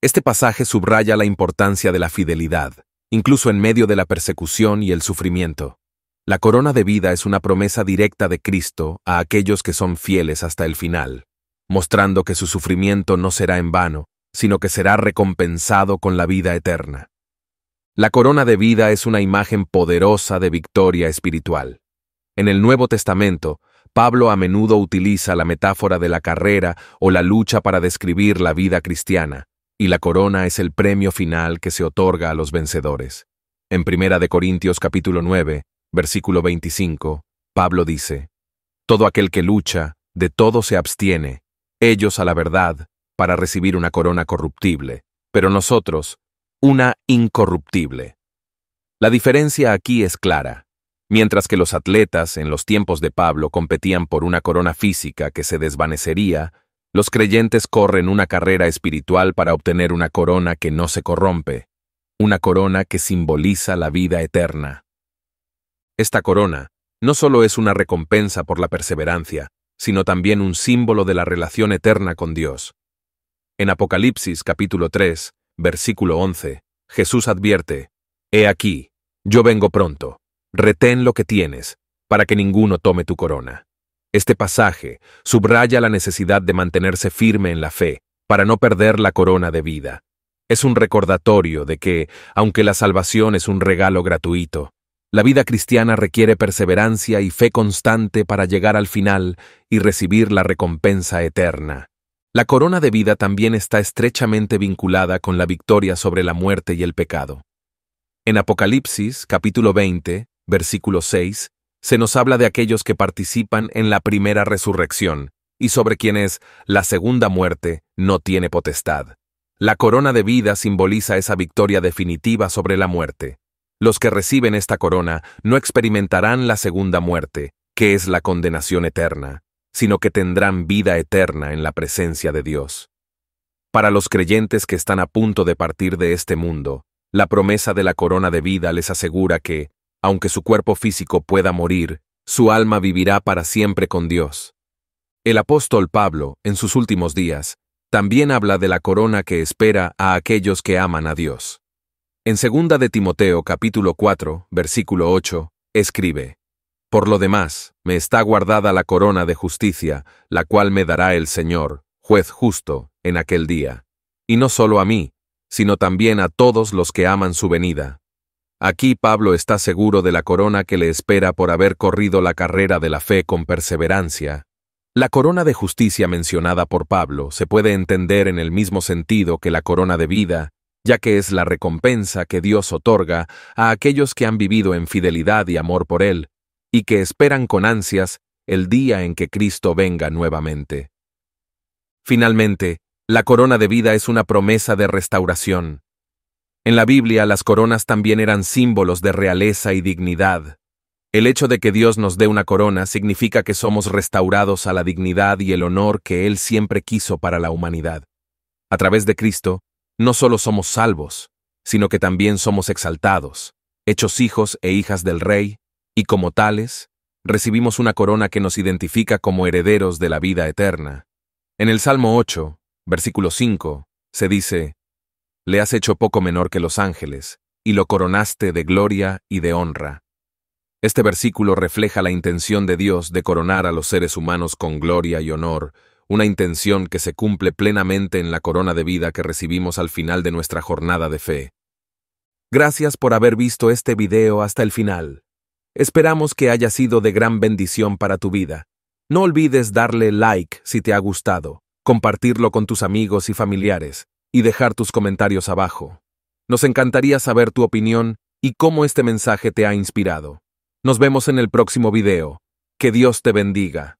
Este pasaje subraya la importancia de la fidelidad, incluso en medio de la persecución y el sufrimiento. La corona de vida es una promesa directa de Cristo a aquellos que son fieles hasta el final, mostrando que su sufrimiento no será en vano, sino que será recompensado con la vida eterna. La corona de vida es una imagen poderosa de victoria espiritual. En el Nuevo Testamento, Pablo a menudo utiliza la metáfora de la carrera o la lucha para describir la vida cristiana, y la corona es el premio final que se otorga a los vencedores. En 1 de Corintios capítulo 9, versículo 25, Pablo dice: Todo aquel que lucha, de todo se abstiene, ellos a la verdad, para recibir una corona corruptible, pero nosotros, una incorruptible. La diferencia aquí es clara. Mientras que los atletas en los tiempos de Pablo competían por una corona física que se desvanecería, los creyentes corren una carrera espiritual para obtener una corona que no se corrompe, una corona que simboliza la vida eterna. Esta corona no solo es una recompensa por la perseverancia, sino también un símbolo de la relación eterna con Dios. En Apocalipsis capítulo 3, versículo 11, Jesús advierte, He aquí, yo vengo pronto. Retén lo que tienes, para que ninguno tome tu corona. Este pasaje subraya la necesidad de mantenerse firme en la fe, para no perder la corona de vida. Es un recordatorio de que, aunque la salvación es un regalo gratuito, la vida cristiana requiere perseverancia y fe constante para llegar al final y recibir la recompensa eterna. La corona de vida también está estrechamente vinculada con la victoria sobre la muerte y el pecado. En Apocalipsis, capítulo 20, versículo 6, se nos habla de aquellos que participan en la primera resurrección, y sobre quienes la segunda muerte no tiene potestad. La corona de vida simboliza esa victoria definitiva sobre la muerte. Los que reciben esta corona no experimentarán la segunda muerte, que es la condenación eterna, sino que tendrán vida eterna en la presencia de Dios. Para los creyentes que están a punto de partir de este mundo, la promesa de la corona de vida les asegura que, aunque su cuerpo físico pueda morir, su alma vivirá para siempre con Dios. El apóstol Pablo, en sus últimos días, también habla de la corona que espera a aquellos que aman a Dios. En 2 de Timoteo capítulo 4, versículo 8, escribe, Por lo demás, me está guardada la corona de justicia, la cual me dará el Señor, juez justo, en aquel día. Y no solo a mí, sino también a todos los que aman su venida. Aquí Pablo está seguro de la corona que le espera por haber corrido la carrera de la fe con perseverancia. La corona de justicia mencionada por Pablo se puede entender en el mismo sentido que la corona de vida, ya que es la recompensa que Dios otorga a aquellos que han vivido en fidelidad y amor por Él, y que esperan con ansias el día en que Cristo venga nuevamente. Finalmente, la corona de vida es una promesa de restauración. En la Biblia las coronas también eran símbolos de realeza y dignidad. El hecho de que Dios nos dé una corona significa que somos restaurados a la dignidad y el honor que Él siempre quiso para la humanidad. A través de Cristo, no solo somos salvos, sino que también somos exaltados, hechos hijos e hijas del Rey, y como tales, recibimos una corona que nos identifica como herederos de la vida eterna. En el Salmo 8, versículo 5, se dice, le has hecho poco menor que los ángeles, y lo coronaste de gloria y de honra. Este versículo refleja la intención de Dios de coronar a los seres humanos con gloria y honor, una intención que se cumple plenamente en la corona de vida que recibimos al final de nuestra jornada de fe. Gracias por haber visto este video hasta el final. Esperamos que haya sido de gran bendición para tu vida. No olvides darle like si te ha gustado, compartirlo con tus amigos y familiares, y dejar tus comentarios abajo. Nos encantaría saber tu opinión y cómo este mensaje te ha inspirado. Nos vemos en el próximo video. Que Dios te bendiga.